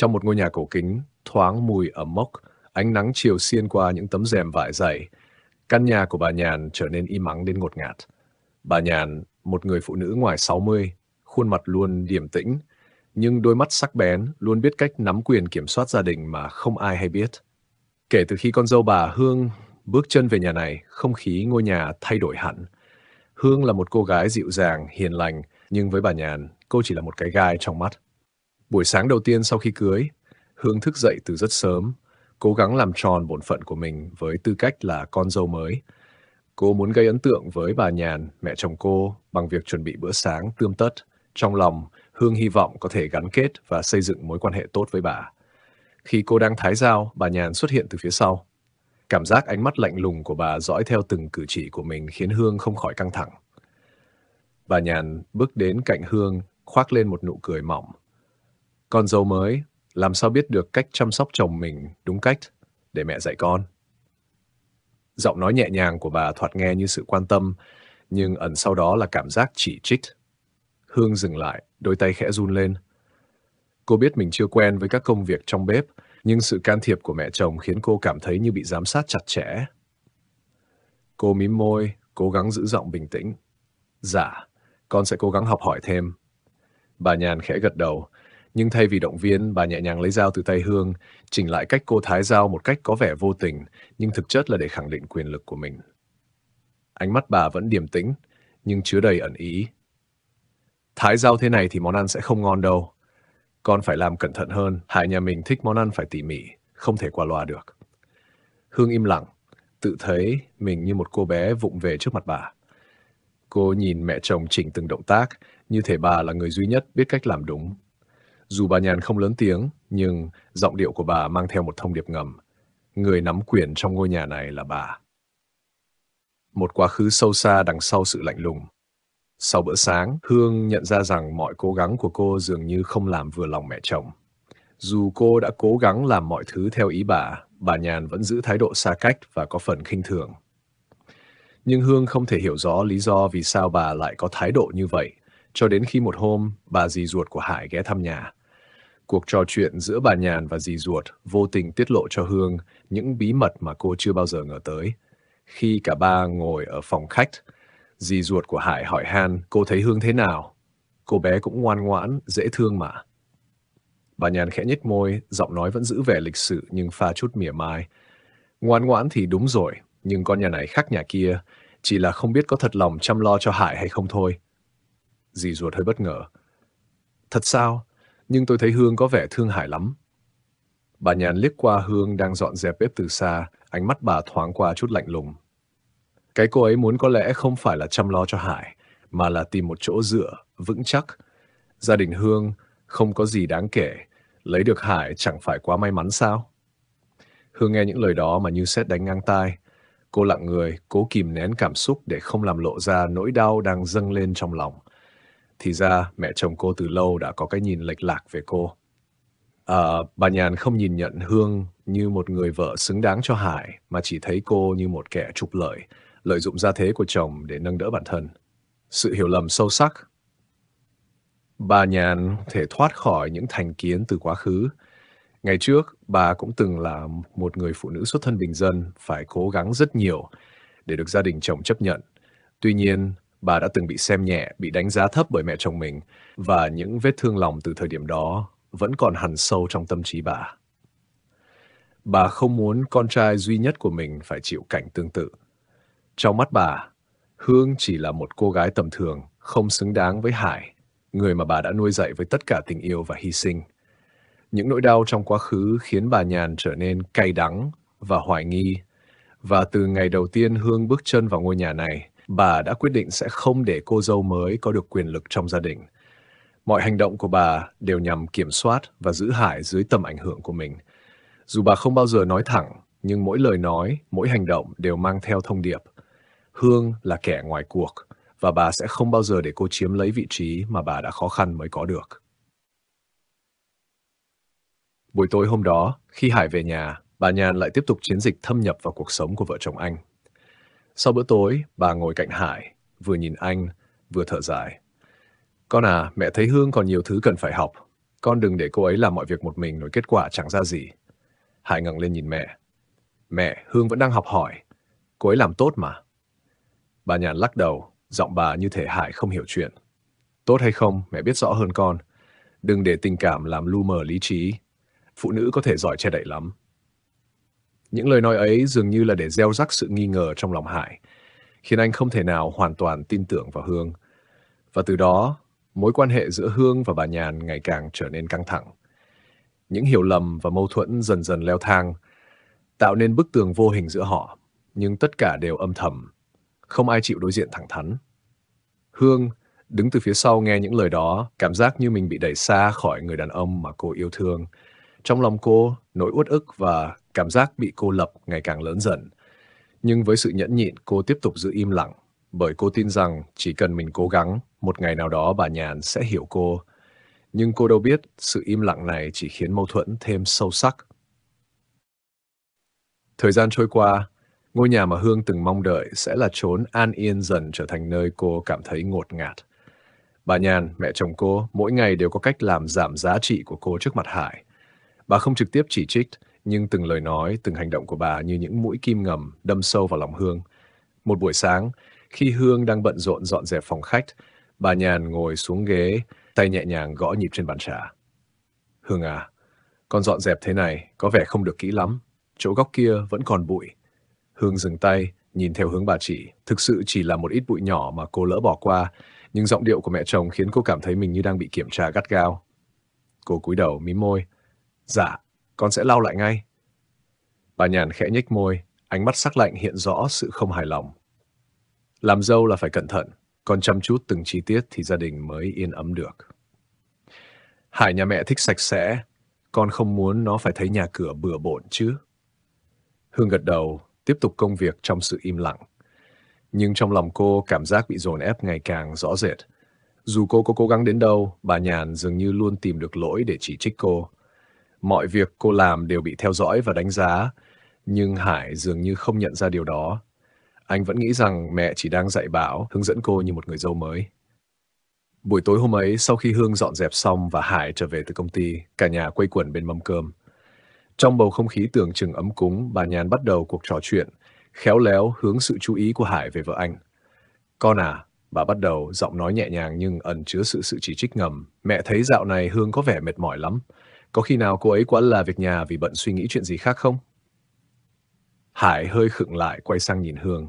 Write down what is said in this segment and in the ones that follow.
Trong một ngôi nhà cổ kính, thoáng mùi ẩm mốc, ánh nắng chiều xuyên qua những tấm rèm vải dày. Căn nhà của bà Nhàn trở nên im ắng đến ngột ngạt. Bà Nhàn, một người phụ nữ ngoài 60, khuôn mặt luôn điềm tĩnh, nhưng đôi mắt sắc bén luôn biết cách nắm quyền kiểm soát gia đình mà không ai hay biết. Kể từ khi con dâu bà Hương bước chân về nhà này, không khí ngôi nhà thay đổi hẳn. Hương là một cô gái dịu dàng, hiền lành, nhưng với bà Nhàn, cô chỉ là một cái gai trong mắt. Buổi sáng đầu tiên sau khi cưới, Hương thức dậy từ rất sớm, cố gắng làm tròn bổn phận của mình với tư cách là con dâu mới. Cô muốn gây ấn tượng với bà Nhàn, mẹ chồng cô, bằng việc chuẩn bị bữa sáng tươm tất. Trong lòng, Hương hy vọng có thể gắn kết và xây dựng mối quan hệ tốt với bà. Khi cô đang thái dao, bà Nhàn xuất hiện từ phía sau. Cảm giác ánh mắt lạnh lùng của bà dõi theo từng cử chỉ của mình khiến Hương không khỏi căng thẳng. Bà Nhàn bước đến cạnh Hương, khoác lên một nụ cười mỏng, con dâu mới, làm sao biết được cách chăm sóc chồng mình đúng cách để mẹ dạy con. Giọng nói nhẹ nhàng của bà thoạt nghe như sự quan tâm, nhưng ẩn sau đó là cảm giác chỉ trích. Hương dừng lại, đôi tay khẽ run lên. Cô biết mình chưa quen với các công việc trong bếp, nhưng sự can thiệp của mẹ chồng khiến cô cảm thấy như bị giám sát chặt chẽ. Cô mím môi, cố gắng giữ giọng bình tĩnh. Dạ, con sẽ cố gắng học hỏi thêm. Bà nhàn khẽ gật đầu, nhưng thay vì động viên, bà nhẹ nhàng lấy dao từ tay Hương, chỉnh lại cách cô thái dao một cách có vẻ vô tình, nhưng thực chất là để khẳng định quyền lực của mình. Ánh mắt bà vẫn điềm tĩnh, nhưng chứa đầy ẩn ý. Thái dao thế này thì món ăn sẽ không ngon đâu. Con phải làm cẩn thận hơn, hại nhà mình thích món ăn phải tỉ mỉ, không thể qua loa được. Hương im lặng, tự thấy mình như một cô bé vụng về trước mặt bà. Cô nhìn mẹ chồng chỉnh từng động tác, như thể bà là người duy nhất biết cách làm đúng. Dù bà nhàn không lớn tiếng, nhưng giọng điệu của bà mang theo một thông điệp ngầm. Người nắm quyền trong ngôi nhà này là bà. Một quá khứ sâu xa đằng sau sự lạnh lùng. Sau bữa sáng, Hương nhận ra rằng mọi cố gắng của cô dường như không làm vừa lòng mẹ chồng. Dù cô đã cố gắng làm mọi thứ theo ý bà, bà Nhàn vẫn giữ thái độ xa cách và có phần khinh thường. Nhưng Hương không thể hiểu rõ lý do vì sao bà lại có thái độ như vậy, cho đến khi một hôm, bà dì ruột của Hải ghé thăm nhà. Cuộc trò chuyện giữa bà Nhàn và dì ruột vô tình tiết lộ cho Hương những bí mật mà cô chưa bao giờ ngờ tới. Khi cả ba ngồi ở phòng khách, dì ruột của Hải hỏi Han cô thấy Hương thế nào. Cô bé cũng ngoan ngoãn, dễ thương mà. Bà Nhàn khẽ nhếch môi, giọng nói vẫn giữ vẻ lịch sự nhưng pha chút mỉa mai. Ngoan ngoãn thì đúng rồi, nhưng con nhà này khác nhà kia, chỉ là không biết có thật lòng chăm lo cho Hải hay không thôi. Dì ruột hơi bất ngờ. Thật sao? nhưng tôi thấy Hương có vẻ thương hại lắm. Bà nhàn liếc qua Hương đang dọn dẹp bếp từ xa, ánh mắt bà thoáng qua chút lạnh lùng. Cái cô ấy muốn có lẽ không phải là chăm lo cho Hải, mà là tìm một chỗ dựa, vững chắc. Gia đình Hương không có gì đáng kể, lấy được Hải chẳng phải quá may mắn sao? Hương nghe những lời đó mà như xét đánh ngang tai. Cô lặng người, cố kìm nén cảm xúc để không làm lộ ra nỗi đau đang dâng lên trong lòng. Thì ra mẹ chồng cô từ lâu đã có cái nhìn lệch lạc về cô. À, bà Nhàn không nhìn nhận Hương như một người vợ xứng đáng cho Hải mà chỉ thấy cô như một kẻ trục lợi, lợi dụng gia thế của chồng để nâng đỡ bản thân. Sự hiểu lầm sâu sắc. Bà Nhàn thể thoát khỏi những thành kiến từ quá khứ. Ngày trước, bà cũng từng là một người phụ nữ xuất thân bình dân, phải cố gắng rất nhiều để được gia đình chồng chấp nhận. Tuy nhiên, Bà đã từng bị xem nhẹ, bị đánh giá thấp bởi mẹ chồng mình và những vết thương lòng từ thời điểm đó vẫn còn hằn sâu trong tâm trí bà. Bà không muốn con trai duy nhất của mình phải chịu cảnh tương tự. Trong mắt bà, Hương chỉ là một cô gái tầm thường, không xứng đáng với Hải, người mà bà đã nuôi dạy với tất cả tình yêu và hy sinh. Những nỗi đau trong quá khứ khiến bà Nhàn trở nên cay đắng và hoài nghi. Và từ ngày đầu tiên Hương bước chân vào ngôi nhà này, bà đã quyết định sẽ không để cô dâu mới có được quyền lực trong gia đình. Mọi hành động của bà đều nhằm kiểm soát và giữ Hải dưới tầm ảnh hưởng của mình. Dù bà không bao giờ nói thẳng, nhưng mỗi lời nói, mỗi hành động đều mang theo thông điệp. Hương là kẻ ngoài cuộc, và bà sẽ không bao giờ để cô chiếm lấy vị trí mà bà đã khó khăn mới có được. Buổi tối hôm đó, khi Hải về nhà, bà Nhàn lại tiếp tục chiến dịch thâm nhập vào cuộc sống của vợ chồng anh. Sau bữa tối, bà ngồi cạnh Hải, vừa nhìn anh, vừa thở dài. Con à, mẹ thấy Hương còn nhiều thứ cần phải học. Con đừng để cô ấy làm mọi việc một mình nổi kết quả chẳng ra gì. Hải ngẩng lên nhìn mẹ. Mẹ, Hương vẫn đang học hỏi. Cô ấy làm tốt mà. Bà nhàn lắc đầu, giọng bà như thể Hải không hiểu chuyện. Tốt hay không, mẹ biết rõ hơn con. Đừng để tình cảm làm lu mờ lý trí. Phụ nữ có thể giỏi che đậy lắm. Những lời nói ấy dường như là để gieo rắc sự nghi ngờ trong lòng Hải, khiến anh không thể nào hoàn toàn tin tưởng vào Hương. Và từ đó, mối quan hệ giữa Hương và bà Nhàn ngày càng trở nên căng thẳng. Những hiểu lầm và mâu thuẫn dần dần leo thang, tạo nên bức tường vô hình giữa họ, nhưng tất cả đều âm thầm, không ai chịu đối diện thẳng thắn. Hương đứng từ phía sau nghe những lời đó, cảm giác như mình bị đẩy xa khỏi người đàn ông mà cô yêu thương. Trong lòng cô, nỗi uất ức và Cảm giác bị cô lập ngày càng lớn dần. Nhưng với sự nhẫn nhịn, cô tiếp tục giữ im lặng, bởi cô tin rằng chỉ cần mình cố gắng, một ngày nào đó bà Nhàn sẽ hiểu cô. Nhưng cô đâu biết sự im lặng này chỉ khiến mâu thuẫn thêm sâu sắc. Thời gian trôi qua, ngôi nhà mà Hương từng mong đợi sẽ là trốn an yên dần trở thành nơi cô cảm thấy ngột ngạt. Bà Nhàn, mẹ chồng cô, mỗi ngày đều có cách làm giảm giá trị của cô trước mặt Hải. Bà không trực tiếp chỉ trích, nhưng từng lời nói, từng hành động của bà như những mũi kim ngầm đâm sâu vào lòng Hương. Một buổi sáng, khi Hương đang bận rộn dọn dẹp phòng khách, bà Nhàn ngồi xuống ghế, tay nhẹ nhàng gõ nhịp trên bàn trà. Hương à, con dọn dẹp thế này có vẻ không được kỹ lắm, chỗ góc kia vẫn còn bụi. Hương dừng tay, nhìn theo hướng bà chỉ. thực sự chỉ là một ít bụi nhỏ mà cô lỡ bỏ qua, nhưng giọng điệu của mẹ chồng khiến cô cảm thấy mình như đang bị kiểm tra gắt gao. Cô cúi đầu mím môi. Dạ, con sẽ lau lại ngay. Bà nhàn khẽ nhếch môi, ánh mắt sắc lạnh hiện rõ sự không hài lòng. Làm dâu là phải cẩn thận, con chăm chút từng chi tiết thì gia đình mới yên ấm được. Hải nhà mẹ thích sạch sẽ, con không muốn nó phải thấy nhà cửa bừa bộn chứ. Hương gật đầu, tiếp tục công việc trong sự im lặng. Nhưng trong lòng cô cảm giác bị dồn ép ngày càng rõ rệt. Dù cô có cố gắng đến đâu, bà Nhàn dường như luôn tìm được lỗi để chỉ trích cô, Mọi việc cô làm đều bị theo dõi và đánh giá, nhưng Hải dường như không nhận ra điều đó. Anh vẫn nghĩ rằng mẹ chỉ đang dạy bảo, hướng dẫn cô như một người dâu mới. Buổi tối hôm ấy, sau khi Hương dọn dẹp xong và Hải trở về từ công ty, cả nhà quây quần bên mâm cơm. Trong bầu không khí tưởng chừng ấm cúng, bà Nhàn bắt đầu cuộc trò chuyện, khéo léo hướng sự chú ý của Hải về vợ anh. Con à, bà bắt đầu, giọng nói nhẹ nhàng nhưng ẩn chứa sự sự chỉ trích ngầm. Mẹ thấy dạo này Hương có vẻ mệt mỏi lắm. Có khi nào cô ấy quá là việc nhà vì bận suy nghĩ chuyện gì khác không? Hải hơi khựng lại quay sang nhìn Hương.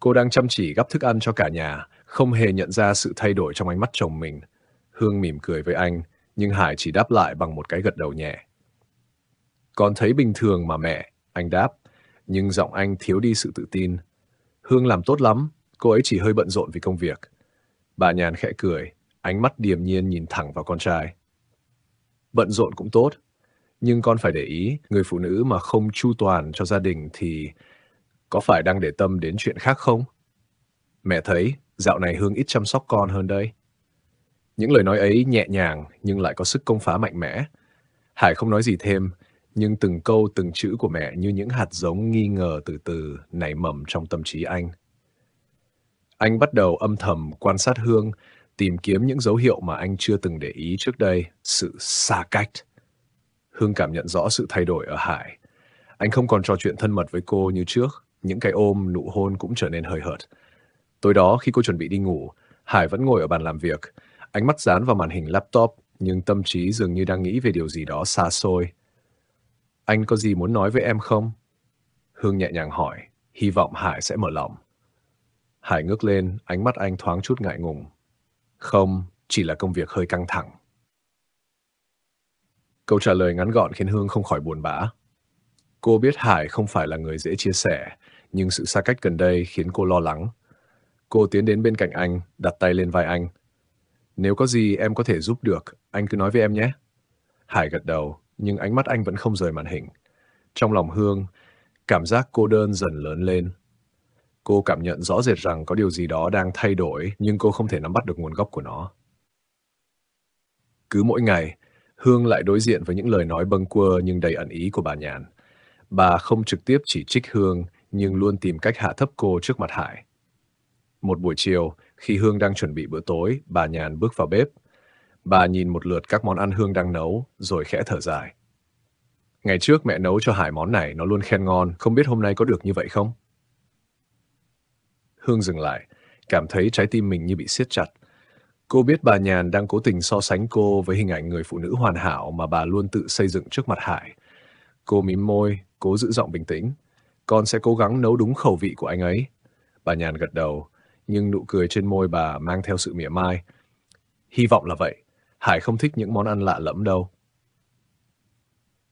Cô đang chăm chỉ gắp thức ăn cho cả nhà, không hề nhận ra sự thay đổi trong ánh mắt chồng mình. Hương mỉm cười với anh, nhưng Hải chỉ đáp lại bằng một cái gật đầu nhẹ. Con thấy bình thường mà mẹ, anh đáp, nhưng giọng anh thiếu đi sự tự tin. Hương làm tốt lắm, cô ấy chỉ hơi bận rộn vì công việc. Bà nhàn khẽ cười, ánh mắt điềm nhiên nhìn thẳng vào con trai bận rộn cũng tốt. Nhưng con phải để ý, người phụ nữ mà không chu toàn cho gia đình thì có phải đang để tâm đến chuyện khác không? Mẹ thấy, dạo này Hương ít chăm sóc con hơn đây. Những lời nói ấy nhẹ nhàng nhưng lại có sức công phá mạnh mẽ. Hải không nói gì thêm, nhưng từng câu từng chữ của mẹ như những hạt giống nghi ngờ từ từ nảy mầm trong tâm trí anh. Anh bắt đầu âm thầm quan sát Hương, tìm kiếm những dấu hiệu mà anh chưa từng để ý trước đây, sự xa cách. Hương cảm nhận rõ sự thay đổi ở Hải. Anh không còn trò chuyện thân mật với cô như trước, những cái ôm, nụ hôn cũng trở nên hơi hợt. Tối đó khi cô chuẩn bị đi ngủ, Hải vẫn ngồi ở bàn làm việc, ánh mắt dán vào màn hình laptop nhưng tâm trí dường như đang nghĩ về điều gì đó xa xôi. Anh có gì muốn nói với em không? Hương nhẹ nhàng hỏi, hy vọng Hải sẽ mở lòng. Hải ngước lên, ánh mắt anh thoáng chút ngại ngùng. Không, chỉ là công việc hơi căng thẳng. Câu trả lời ngắn gọn khiến Hương không khỏi buồn bã. Cô biết Hải không phải là người dễ chia sẻ, nhưng sự xa cách gần đây khiến cô lo lắng. Cô tiến đến bên cạnh anh, đặt tay lên vai anh. Nếu có gì em có thể giúp được, anh cứ nói với em nhé. Hải gật đầu, nhưng ánh mắt anh vẫn không rời màn hình. Trong lòng Hương, cảm giác cô đơn dần lớn lên. Cô cảm nhận rõ rệt rằng có điều gì đó đang thay đổi nhưng cô không thể nắm bắt được nguồn gốc của nó. Cứ mỗi ngày, Hương lại đối diện với những lời nói bâng quơ nhưng đầy ẩn ý của bà Nhàn. Bà không trực tiếp chỉ trích Hương nhưng luôn tìm cách hạ thấp cô trước mặt Hải. Một buổi chiều, khi Hương đang chuẩn bị bữa tối, bà Nhàn bước vào bếp. Bà nhìn một lượt các món ăn Hương đang nấu, rồi khẽ thở dài. Ngày trước mẹ nấu cho Hải món này, nó luôn khen ngon, không biết hôm nay có được như vậy không? Hương dừng lại, cảm thấy trái tim mình như bị siết chặt. Cô biết bà Nhàn đang cố tình so sánh cô với hình ảnh người phụ nữ hoàn hảo mà bà luôn tự xây dựng trước mặt Hải. Cô mím môi, cố giữ giọng bình tĩnh. Con sẽ cố gắng nấu đúng khẩu vị của anh ấy. Bà Nhàn gật đầu, nhưng nụ cười trên môi bà mang theo sự mỉa mai. Hy vọng là vậy. Hải không thích những món ăn lạ lẫm đâu.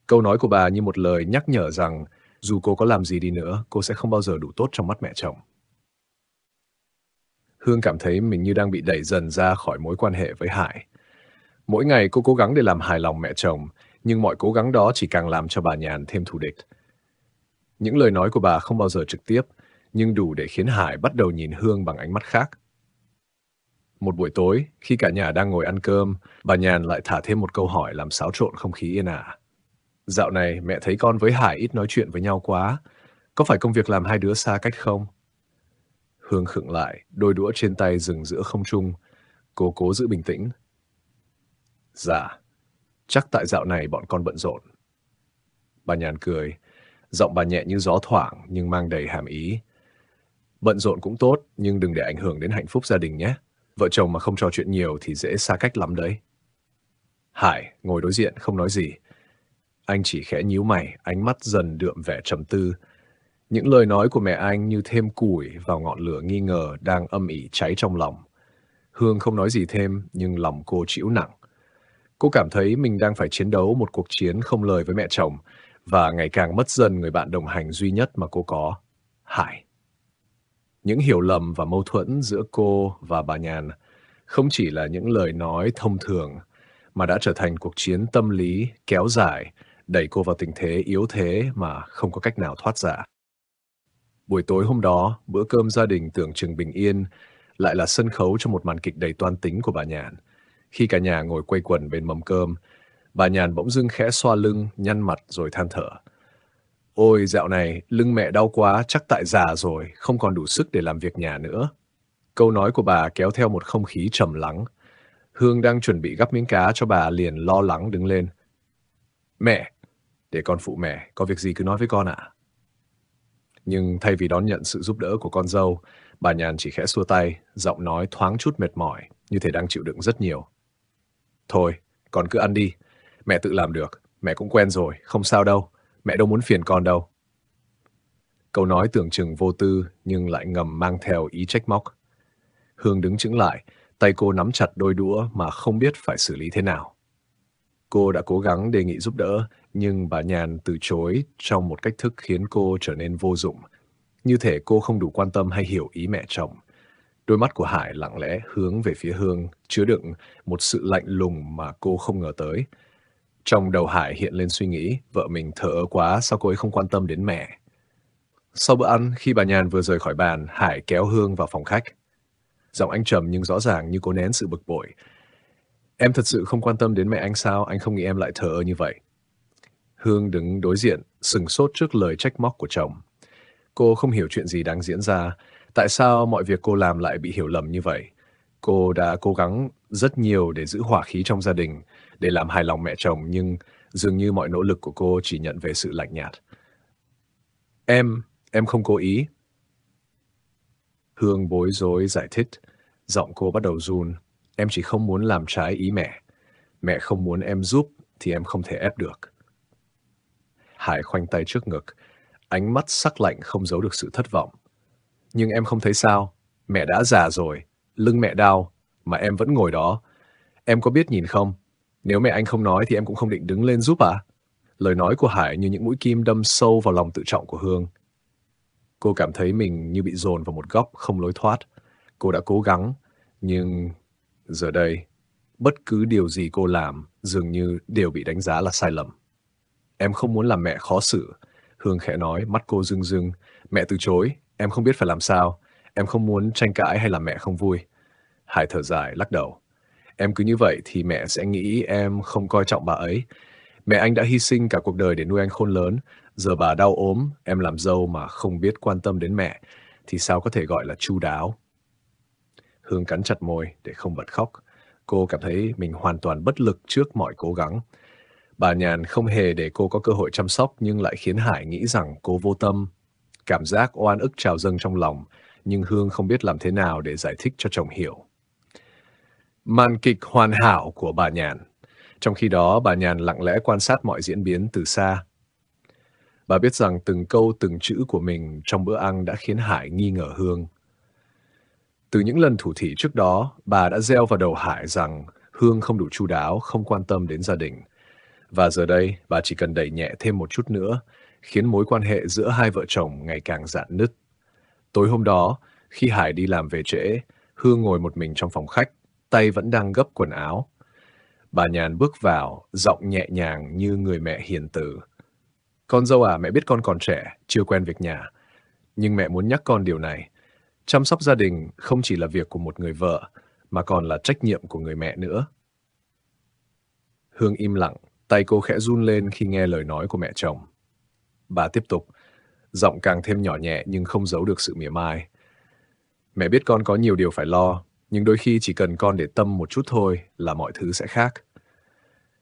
Câu nói của bà như một lời nhắc nhở rằng dù cô có làm gì đi nữa, cô sẽ không bao giờ đủ tốt trong mắt mẹ chồng. Hương cảm thấy mình như đang bị đẩy dần ra khỏi mối quan hệ với Hải. Mỗi ngày cô cố gắng để làm hài lòng mẹ chồng, nhưng mọi cố gắng đó chỉ càng làm cho bà Nhàn thêm thù địch. Những lời nói của bà không bao giờ trực tiếp, nhưng đủ để khiến Hải bắt đầu nhìn Hương bằng ánh mắt khác. Một buổi tối, khi cả nhà đang ngồi ăn cơm, bà Nhàn lại thả thêm một câu hỏi làm xáo trộn không khí yên ả. Dạo này mẹ thấy con với Hải ít nói chuyện với nhau quá. Có phải công việc làm hai đứa xa cách không? Hương khựng lại, đôi đũa trên tay dừng giữa không trung. Cô cố giữ bình tĩnh. Dạ, chắc tại dạo này bọn con bận rộn. Bà nhàn cười, giọng bà nhẹ như gió thoảng nhưng mang đầy hàm ý. Bận rộn cũng tốt, nhưng đừng để ảnh hưởng đến hạnh phúc gia đình nhé. Vợ chồng mà không trò chuyện nhiều thì dễ xa cách lắm đấy. Hải ngồi đối diện không nói gì. Anh chỉ khẽ nhíu mày, ánh mắt dần đượm vẻ trầm tư, những lời nói của mẹ anh như thêm củi vào ngọn lửa nghi ngờ đang âm ỉ cháy trong lòng. Hương không nói gì thêm, nhưng lòng cô chịu nặng. Cô cảm thấy mình đang phải chiến đấu một cuộc chiến không lời với mẹ chồng và ngày càng mất dần người bạn đồng hành duy nhất mà cô có, Hải. Những hiểu lầm và mâu thuẫn giữa cô và bà Nhàn không chỉ là những lời nói thông thường mà đã trở thành cuộc chiến tâm lý kéo dài đẩy cô vào tình thế yếu thế mà không có cách nào thoát ra. Buổi tối hôm đó, bữa cơm gia đình tưởng chừng bình yên, lại là sân khấu cho một màn kịch đầy toan tính của bà Nhàn. Khi cả nhà ngồi quây quần bên mâm cơm, bà Nhàn bỗng dưng khẽ xoa lưng, nhăn mặt rồi than thở. Ôi dạo này, lưng mẹ đau quá, chắc tại già rồi, không còn đủ sức để làm việc nhà nữa. Câu nói của bà kéo theo một không khí trầm lắng. Hương đang chuẩn bị gắp miếng cá cho bà liền lo lắng đứng lên. Mẹ, để con phụ mẹ, có việc gì cứ nói với con ạ. À nhưng thay vì đón nhận sự giúp đỡ của con dâu, bà nhàn chỉ khẽ xua tay, giọng nói thoáng chút mệt mỏi, như thể đang chịu đựng rất nhiều. Thôi, con cứ ăn đi, mẹ tự làm được, mẹ cũng quen rồi, không sao đâu, mẹ đâu muốn phiền con đâu. Câu nói tưởng chừng vô tư nhưng lại ngầm mang theo ý trách móc. Hương đứng chững lại, tay cô nắm chặt đôi đũa mà không biết phải xử lý thế nào. Cô đã cố gắng đề nghị giúp đỡ nhưng bà Nhàn từ chối trong một cách thức khiến cô trở nên vô dụng. Như thể cô không đủ quan tâm hay hiểu ý mẹ chồng. Đôi mắt của Hải lặng lẽ hướng về phía Hương, chứa đựng một sự lạnh lùng mà cô không ngờ tới. Trong đầu Hải hiện lên suy nghĩ, vợ mình thở quá sao cô ấy không quan tâm đến mẹ. Sau bữa ăn, khi bà Nhàn vừa rời khỏi bàn, Hải kéo Hương vào phòng khách. Giọng anh trầm nhưng rõ ràng như cố nén sự bực bội. Em thật sự không quan tâm đến mẹ anh sao, anh không nghĩ em lại thở ơ như vậy. Hương đứng đối diện, sừng sốt trước lời trách móc của chồng. Cô không hiểu chuyện gì đang diễn ra, tại sao mọi việc cô làm lại bị hiểu lầm như vậy. Cô đã cố gắng rất nhiều để giữ hỏa khí trong gia đình, để làm hài lòng mẹ chồng nhưng dường như mọi nỗ lực của cô chỉ nhận về sự lạnh nhạt. Em, em không cố ý. Hương bối rối giải thích, giọng cô bắt đầu run. Em chỉ không muốn làm trái ý mẹ. Mẹ không muốn em giúp thì em không thể ép được. Hải khoanh tay trước ngực. Ánh mắt sắc lạnh không giấu được sự thất vọng. Nhưng em không thấy sao. Mẹ đã già rồi. Lưng mẹ đau. Mà em vẫn ngồi đó. Em có biết nhìn không? Nếu mẹ anh không nói thì em cũng không định đứng lên giúp à? Lời nói của Hải như những mũi kim đâm sâu vào lòng tự trọng của Hương. Cô cảm thấy mình như bị dồn vào một góc không lối thoát. Cô đã cố gắng, nhưng giờ đây, bất cứ điều gì cô làm dường như đều bị đánh giá là sai lầm. Em không muốn làm mẹ khó xử. Hương khẽ nói, mắt cô rưng rưng. Mẹ từ chối, em không biết phải làm sao. Em không muốn tranh cãi hay làm mẹ không vui. Hải thở dài, lắc đầu. Em cứ như vậy thì mẹ sẽ nghĩ em không coi trọng bà ấy. Mẹ anh đã hy sinh cả cuộc đời để nuôi anh khôn lớn. Giờ bà đau ốm, em làm dâu mà không biết quan tâm đến mẹ. Thì sao có thể gọi là chu đáo. Hương cắn chặt môi để không bật khóc. Cô cảm thấy mình hoàn toàn bất lực trước mọi cố gắng. Bà Nhàn không hề để cô có cơ hội chăm sóc nhưng lại khiến Hải nghĩ rằng cô vô tâm. Cảm giác oan ức trào dâng trong lòng, nhưng Hương không biết làm thế nào để giải thích cho chồng hiểu. Màn kịch hoàn hảo của bà Nhàn. Trong khi đó, bà Nhàn lặng lẽ quan sát mọi diễn biến từ xa. Bà biết rằng từng câu từng chữ của mình trong bữa ăn đã khiến Hải nghi ngờ Hương. Từ những lần thủ thị trước đó, bà đã gieo vào đầu Hải rằng Hương không đủ chu đáo, không quan tâm đến gia đình – và giờ đây, bà chỉ cần đẩy nhẹ thêm một chút nữa, khiến mối quan hệ giữa hai vợ chồng ngày càng dạn nứt. Tối hôm đó, khi Hải đi làm về trễ, Hương ngồi một mình trong phòng khách, tay vẫn đang gấp quần áo. Bà Nhàn bước vào, giọng nhẹ nhàng như người mẹ hiền từ. Con dâu à, mẹ biết con còn trẻ, chưa quen việc nhà. Nhưng mẹ muốn nhắc con điều này. Chăm sóc gia đình không chỉ là việc của một người vợ, mà còn là trách nhiệm của người mẹ nữa. Hương im lặng, Tay cô khẽ run lên khi nghe lời nói của mẹ chồng. Bà tiếp tục, giọng càng thêm nhỏ nhẹ nhưng không giấu được sự mỉa mai. Mẹ biết con có nhiều điều phải lo, nhưng đôi khi chỉ cần con để tâm một chút thôi là mọi thứ sẽ khác.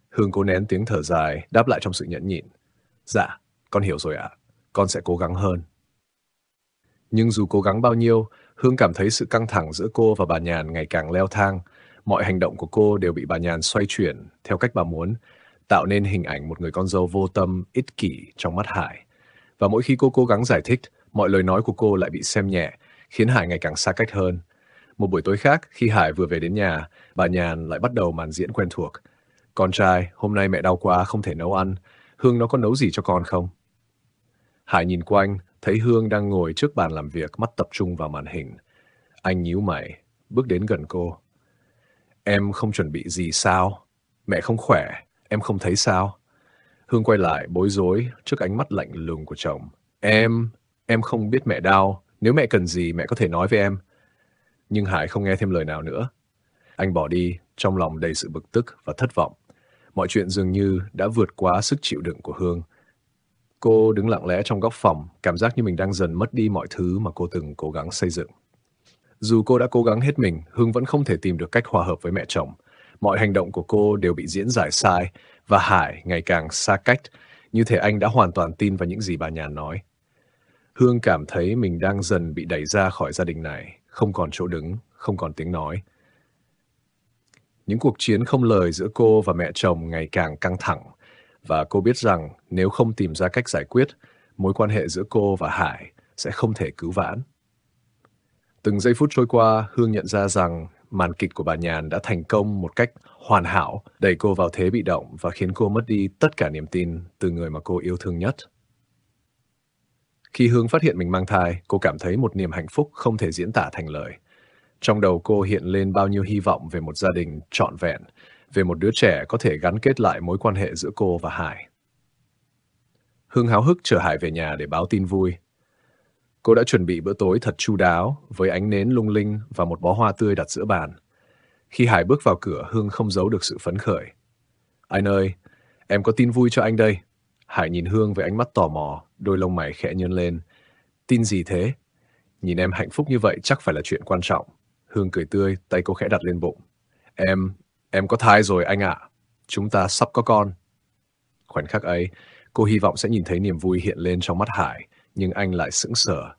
Hương cố nén tiếng thở dài, đáp lại trong sự nhẫn nhịn. Dạ, con hiểu rồi ạ, con sẽ cố gắng hơn. Nhưng dù cố gắng bao nhiêu, Hương cảm thấy sự căng thẳng giữa cô và bà Nhàn ngày càng leo thang. Mọi hành động của cô đều bị bà Nhàn xoay chuyển theo cách bà muốn, tạo nên hình ảnh một người con dâu vô tâm, ích kỷ trong mắt Hải. Và mỗi khi cô cố gắng giải thích, mọi lời nói của cô lại bị xem nhẹ, khiến Hải ngày càng xa cách hơn. Một buổi tối khác, khi Hải vừa về đến nhà, bà Nhàn lại bắt đầu màn diễn quen thuộc. Con trai, hôm nay mẹ đau quá, không thể nấu ăn. Hương nó có nấu gì cho con không? Hải nhìn quanh, thấy Hương đang ngồi trước bàn làm việc, mắt tập trung vào màn hình. Anh nhíu mày, bước đến gần cô. Em không chuẩn bị gì sao? Mẹ không khỏe, Em không thấy sao? Hương quay lại bối rối trước ánh mắt lạnh lùng của chồng. Em, em không biết mẹ đau. Nếu mẹ cần gì mẹ có thể nói với em. Nhưng Hải không nghe thêm lời nào nữa. Anh bỏ đi, trong lòng đầy sự bực tức và thất vọng. Mọi chuyện dường như đã vượt quá sức chịu đựng của Hương. Cô đứng lặng lẽ trong góc phòng, cảm giác như mình đang dần mất đi mọi thứ mà cô từng cố gắng xây dựng. Dù cô đã cố gắng hết mình, Hương vẫn không thể tìm được cách hòa hợp với mẹ chồng – Mọi hành động của cô đều bị diễn giải sai và Hải ngày càng xa cách, như thể anh đã hoàn toàn tin vào những gì bà nhà nói. Hương cảm thấy mình đang dần bị đẩy ra khỏi gia đình này, không còn chỗ đứng, không còn tiếng nói. Những cuộc chiến không lời giữa cô và mẹ chồng ngày càng căng thẳng, và cô biết rằng nếu không tìm ra cách giải quyết, mối quan hệ giữa cô và Hải sẽ không thể cứu vãn. Từng giây phút trôi qua, Hương nhận ra rằng màn kịch của bà Nhàn đã thành công một cách hoàn hảo, đẩy cô vào thế bị động và khiến cô mất đi tất cả niềm tin từ người mà cô yêu thương nhất. Khi Hương phát hiện mình mang thai, cô cảm thấy một niềm hạnh phúc không thể diễn tả thành lời. Trong đầu cô hiện lên bao nhiêu hy vọng về một gia đình trọn vẹn, về một đứa trẻ có thể gắn kết lại mối quan hệ giữa cô và Hải. Hương háo hức chờ Hải về nhà để báo tin vui, Cô đã chuẩn bị bữa tối thật chu đáo, với ánh nến lung linh và một bó hoa tươi đặt giữa bàn. Khi Hải bước vào cửa, Hương không giấu được sự phấn khởi. Anh ơi, em có tin vui cho anh đây. Hải nhìn Hương với ánh mắt tò mò, đôi lông mày khẽ nhơn lên. Tin gì thế? Nhìn em hạnh phúc như vậy chắc phải là chuyện quan trọng. Hương cười tươi, tay cô khẽ đặt lên bụng. Em, em có thai rồi anh ạ. À. Chúng ta sắp có con. Khoảnh khắc ấy, cô hy vọng sẽ nhìn thấy niềm vui hiện lên trong mắt Hải nhưng anh lại sững sờ.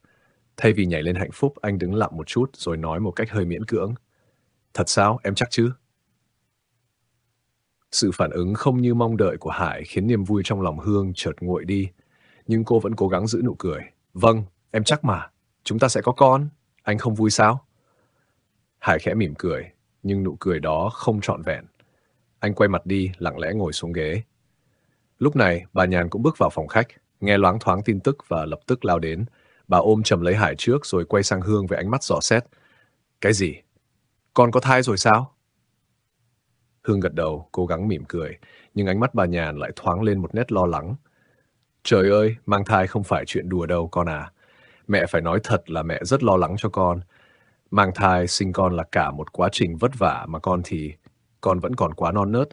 Thay vì nhảy lên hạnh phúc, anh đứng lặng một chút rồi nói một cách hơi miễn cưỡng. Thật sao, em chắc chứ? Sự phản ứng không như mong đợi của Hải khiến niềm vui trong lòng Hương chợt nguội đi. Nhưng cô vẫn cố gắng giữ nụ cười. Vâng, em chắc mà. Chúng ta sẽ có con. Anh không vui sao? Hải khẽ mỉm cười, nhưng nụ cười đó không trọn vẹn. Anh quay mặt đi, lặng lẽ ngồi xuống ghế. Lúc này, bà Nhàn cũng bước vào phòng khách nghe loáng thoáng tin tức và lập tức lao đến. Bà ôm chầm lấy Hải trước rồi quay sang Hương với ánh mắt dò xét. Cái gì? Con có thai rồi sao? Hương gật đầu, cố gắng mỉm cười, nhưng ánh mắt bà nhàn lại thoáng lên một nét lo lắng. Trời ơi, mang thai không phải chuyện đùa đâu con à. Mẹ phải nói thật là mẹ rất lo lắng cho con. Mang thai, sinh con là cả một quá trình vất vả mà con thì... Con vẫn còn quá non nớt.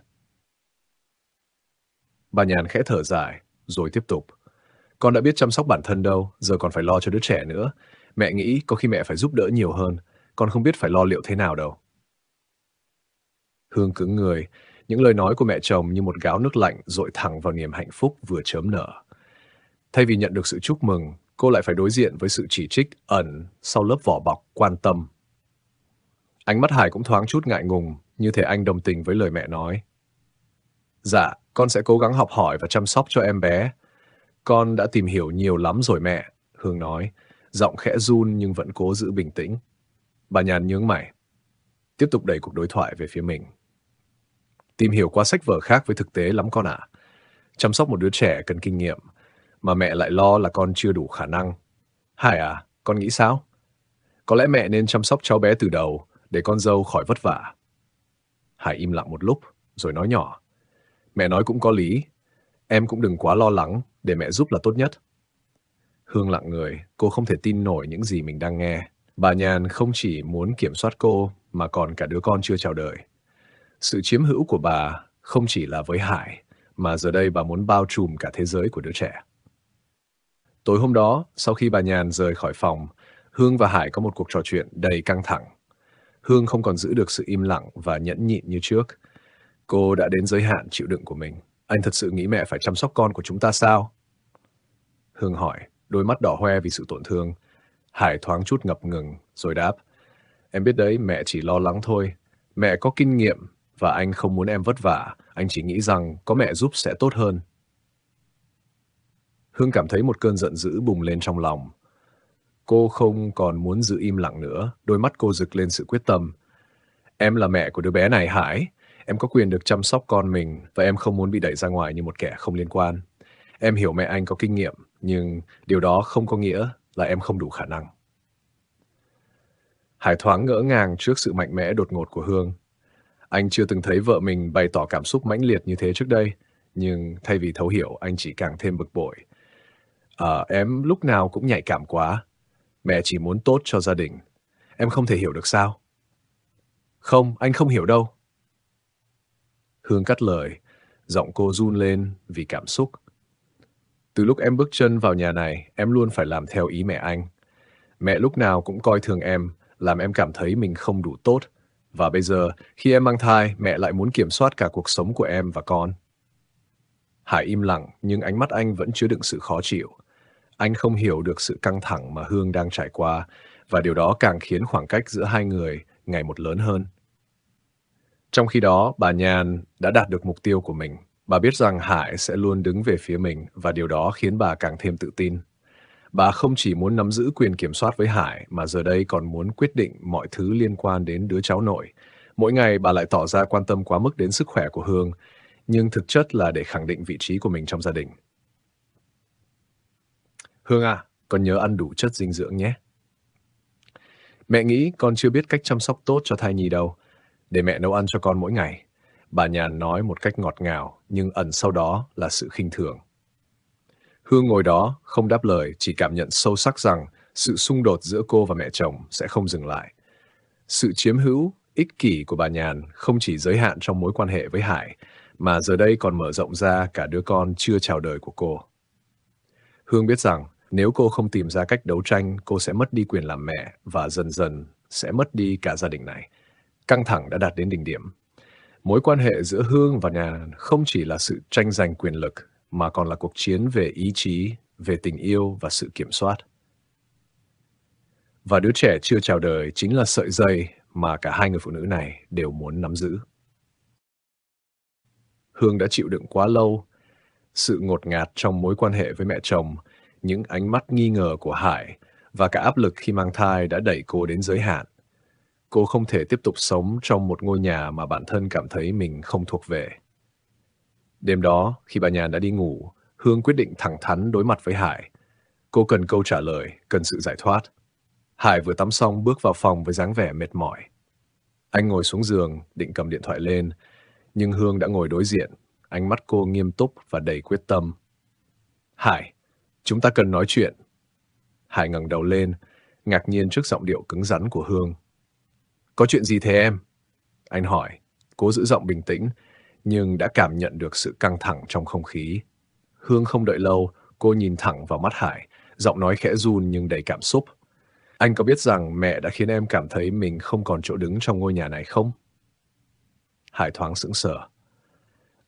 Bà nhàn khẽ thở dài, rồi tiếp tục. Con đã biết chăm sóc bản thân đâu, giờ còn phải lo cho đứa trẻ nữa. Mẹ nghĩ có khi mẹ phải giúp đỡ nhiều hơn, con không biết phải lo liệu thế nào đâu. Hương cứng người, những lời nói của mẹ chồng như một gáo nước lạnh dội thẳng vào niềm hạnh phúc vừa chớm nở. Thay vì nhận được sự chúc mừng, cô lại phải đối diện với sự chỉ trích ẩn sau lớp vỏ bọc quan tâm. Ánh mắt Hải cũng thoáng chút ngại ngùng, như thể anh đồng tình với lời mẹ nói. Dạ, con sẽ cố gắng học hỏi và chăm sóc cho em bé, con đã tìm hiểu nhiều lắm rồi mẹ, Hương nói, giọng khẽ run nhưng vẫn cố giữ bình tĩnh. Bà nhàn nhướng mày, tiếp tục đẩy cuộc đối thoại về phía mình. Tìm hiểu qua sách vở khác với thực tế lắm con ạ. À. Chăm sóc một đứa trẻ cần kinh nghiệm, mà mẹ lại lo là con chưa đủ khả năng. Hải à, con nghĩ sao? Có lẽ mẹ nên chăm sóc cháu bé từ đầu để con dâu khỏi vất vả. Hải im lặng một lúc rồi nói nhỏ. Mẹ nói cũng có lý, Em cũng đừng quá lo lắng, để mẹ giúp là tốt nhất. Hương lặng người, cô không thể tin nổi những gì mình đang nghe. Bà Nhàn không chỉ muốn kiểm soát cô mà còn cả đứa con chưa chào đời. Sự chiếm hữu của bà không chỉ là với Hải, mà giờ đây bà muốn bao trùm cả thế giới của đứa trẻ. Tối hôm đó, sau khi bà Nhàn rời khỏi phòng, Hương và Hải có một cuộc trò chuyện đầy căng thẳng. Hương không còn giữ được sự im lặng và nhẫn nhịn như trước. Cô đã đến giới hạn chịu đựng của mình. Anh thật sự nghĩ mẹ phải chăm sóc con của chúng ta sao? Hương hỏi, đôi mắt đỏ hoe vì sự tổn thương. Hải thoáng chút ngập ngừng, rồi đáp. Em biết đấy, mẹ chỉ lo lắng thôi. Mẹ có kinh nghiệm, và anh không muốn em vất vả. Anh chỉ nghĩ rằng có mẹ giúp sẽ tốt hơn. Hương cảm thấy một cơn giận dữ bùng lên trong lòng. Cô không còn muốn giữ im lặng nữa, đôi mắt cô rực lên sự quyết tâm. Em là mẹ của đứa bé này Hải, Em có quyền được chăm sóc con mình và em không muốn bị đẩy ra ngoài như một kẻ không liên quan. Em hiểu mẹ anh có kinh nghiệm, nhưng điều đó không có nghĩa là em không đủ khả năng. Hải thoáng ngỡ ngàng trước sự mạnh mẽ đột ngột của Hương. Anh chưa từng thấy vợ mình bày tỏ cảm xúc mãnh liệt như thế trước đây, nhưng thay vì thấu hiểu, anh chỉ càng thêm bực bội. À, em lúc nào cũng nhạy cảm quá. Mẹ chỉ muốn tốt cho gia đình. Em không thể hiểu được sao? Không, anh không hiểu đâu. Hương cắt lời, giọng cô run lên vì cảm xúc. Từ lúc em bước chân vào nhà này, em luôn phải làm theo ý mẹ anh. Mẹ lúc nào cũng coi thường em, làm em cảm thấy mình không đủ tốt. Và bây giờ, khi em mang thai, mẹ lại muốn kiểm soát cả cuộc sống của em và con. Hải im lặng, nhưng ánh mắt anh vẫn chứa đựng sự khó chịu. Anh không hiểu được sự căng thẳng mà Hương đang trải qua, và điều đó càng khiến khoảng cách giữa hai người ngày một lớn hơn. Trong khi đó, bà Nhàn đã đạt được mục tiêu của mình. Bà biết rằng Hải sẽ luôn đứng về phía mình và điều đó khiến bà càng thêm tự tin. Bà không chỉ muốn nắm giữ quyền kiểm soát với Hải mà giờ đây còn muốn quyết định mọi thứ liên quan đến đứa cháu nội. Mỗi ngày bà lại tỏ ra quan tâm quá mức đến sức khỏe của Hương, nhưng thực chất là để khẳng định vị trí của mình trong gia đình. Hương à, con nhớ ăn đủ chất dinh dưỡng nhé. Mẹ nghĩ con chưa biết cách chăm sóc tốt cho thai nhi đâu để mẹ nấu ăn cho con mỗi ngày. Bà Nhàn nói một cách ngọt ngào, nhưng ẩn sau đó là sự khinh thường. Hương ngồi đó, không đáp lời, chỉ cảm nhận sâu sắc rằng sự xung đột giữa cô và mẹ chồng sẽ không dừng lại. Sự chiếm hữu, ích kỷ của bà Nhàn không chỉ giới hạn trong mối quan hệ với Hải, mà giờ đây còn mở rộng ra cả đứa con chưa chào đời của cô. Hương biết rằng nếu cô không tìm ra cách đấu tranh, cô sẽ mất đi quyền làm mẹ và dần dần sẽ mất đi cả gia đình này căng thẳng đã đạt đến đỉnh điểm. Mối quan hệ giữa Hương và nhà không chỉ là sự tranh giành quyền lực, mà còn là cuộc chiến về ý chí, về tình yêu và sự kiểm soát. Và đứa trẻ chưa chào đời chính là sợi dây mà cả hai người phụ nữ này đều muốn nắm giữ. Hương đã chịu đựng quá lâu, sự ngột ngạt trong mối quan hệ với mẹ chồng, những ánh mắt nghi ngờ của Hải và cả áp lực khi mang thai đã đẩy cô đến giới hạn cô không thể tiếp tục sống trong một ngôi nhà mà bản thân cảm thấy mình không thuộc về. Đêm đó, khi bà Nhàn đã đi ngủ, Hương quyết định thẳng thắn đối mặt với Hải. Cô cần câu trả lời, cần sự giải thoát. Hải vừa tắm xong bước vào phòng với dáng vẻ mệt mỏi. Anh ngồi xuống giường, định cầm điện thoại lên, nhưng Hương đã ngồi đối diện, ánh mắt cô nghiêm túc và đầy quyết tâm. Hải, chúng ta cần nói chuyện. Hải ngẩng đầu lên, ngạc nhiên trước giọng điệu cứng rắn của Hương. Có chuyện gì thế em? Anh hỏi, cố giữ giọng bình tĩnh, nhưng đã cảm nhận được sự căng thẳng trong không khí. Hương không đợi lâu, cô nhìn thẳng vào mắt Hải, giọng nói khẽ run nhưng đầy cảm xúc. Anh có biết rằng mẹ đã khiến em cảm thấy mình không còn chỗ đứng trong ngôi nhà này không? Hải thoáng sững sờ.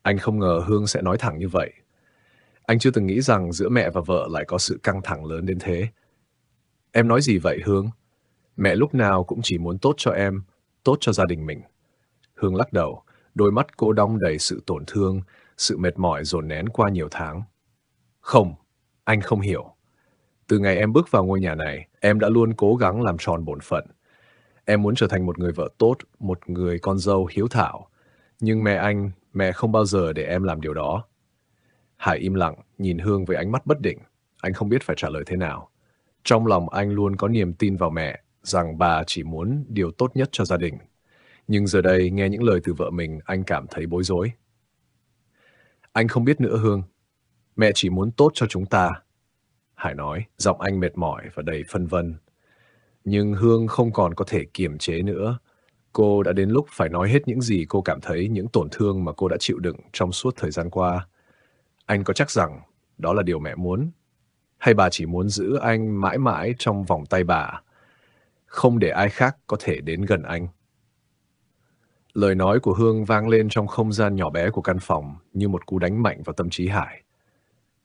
Anh không ngờ Hương sẽ nói thẳng như vậy. Anh chưa từng nghĩ rằng giữa mẹ và vợ lại có sự căng thẳng lớn đến thế. Em nói gì vậy Hương? Mẹ lúc nào cũng chỉ muốn tốt cho em, tốt cho gia đình mình. Hương lắc đầu, đôi mắt cô đong đầy sự tổn thương, sự mệt mỏi dồn nén qua nhiều tháng. Không, anh không hiểu. Từ ngày em bước vào ngôi nhà này, em đã luôn cố gắng làm tròn bổn phận. Em muốn trở thành một người vợ tốt, một người con dâu hiếu thảo. Nhưng mẹ anh, mẹ không bao giờ để em làm điều đó. Hải im lặng, nhìn Hương với ánh mắt bất định. Anh không biết phải trả lời thế nào. Trong lòng anh luôn có niềm tin vào mẹ, rằng bà chỉ muốn điều tốt nhất cho gia đình. Nhưng giờ đây nghe những lời từ vợ mình, anh cảm thấy bối rối. Anh không biết nữa Hương. Mẹ chỉ muốn tốt cho chúng ta. Hải nói, giọng anh mệt mỏi và đầy phân vân. Nhưng Hương không còn có thể kiềm chế nữa. Cô đã đến lúc phải nói hết những gì cô cảm thấy những tổn thương mà cô đã chịu đựng trong suốt thời gian qua. Anh có chắc rằng đó là điều mẹ muốn? Hay bà chỉ muốn giữ anh mãi mãi trong vòng tay bà không để ai khác có thể đến gần anh. Lời nói của Hương vang lên trong không gian nhỏ bé của căn phòng như một cú đánh mạnh vào tâm trí Hải.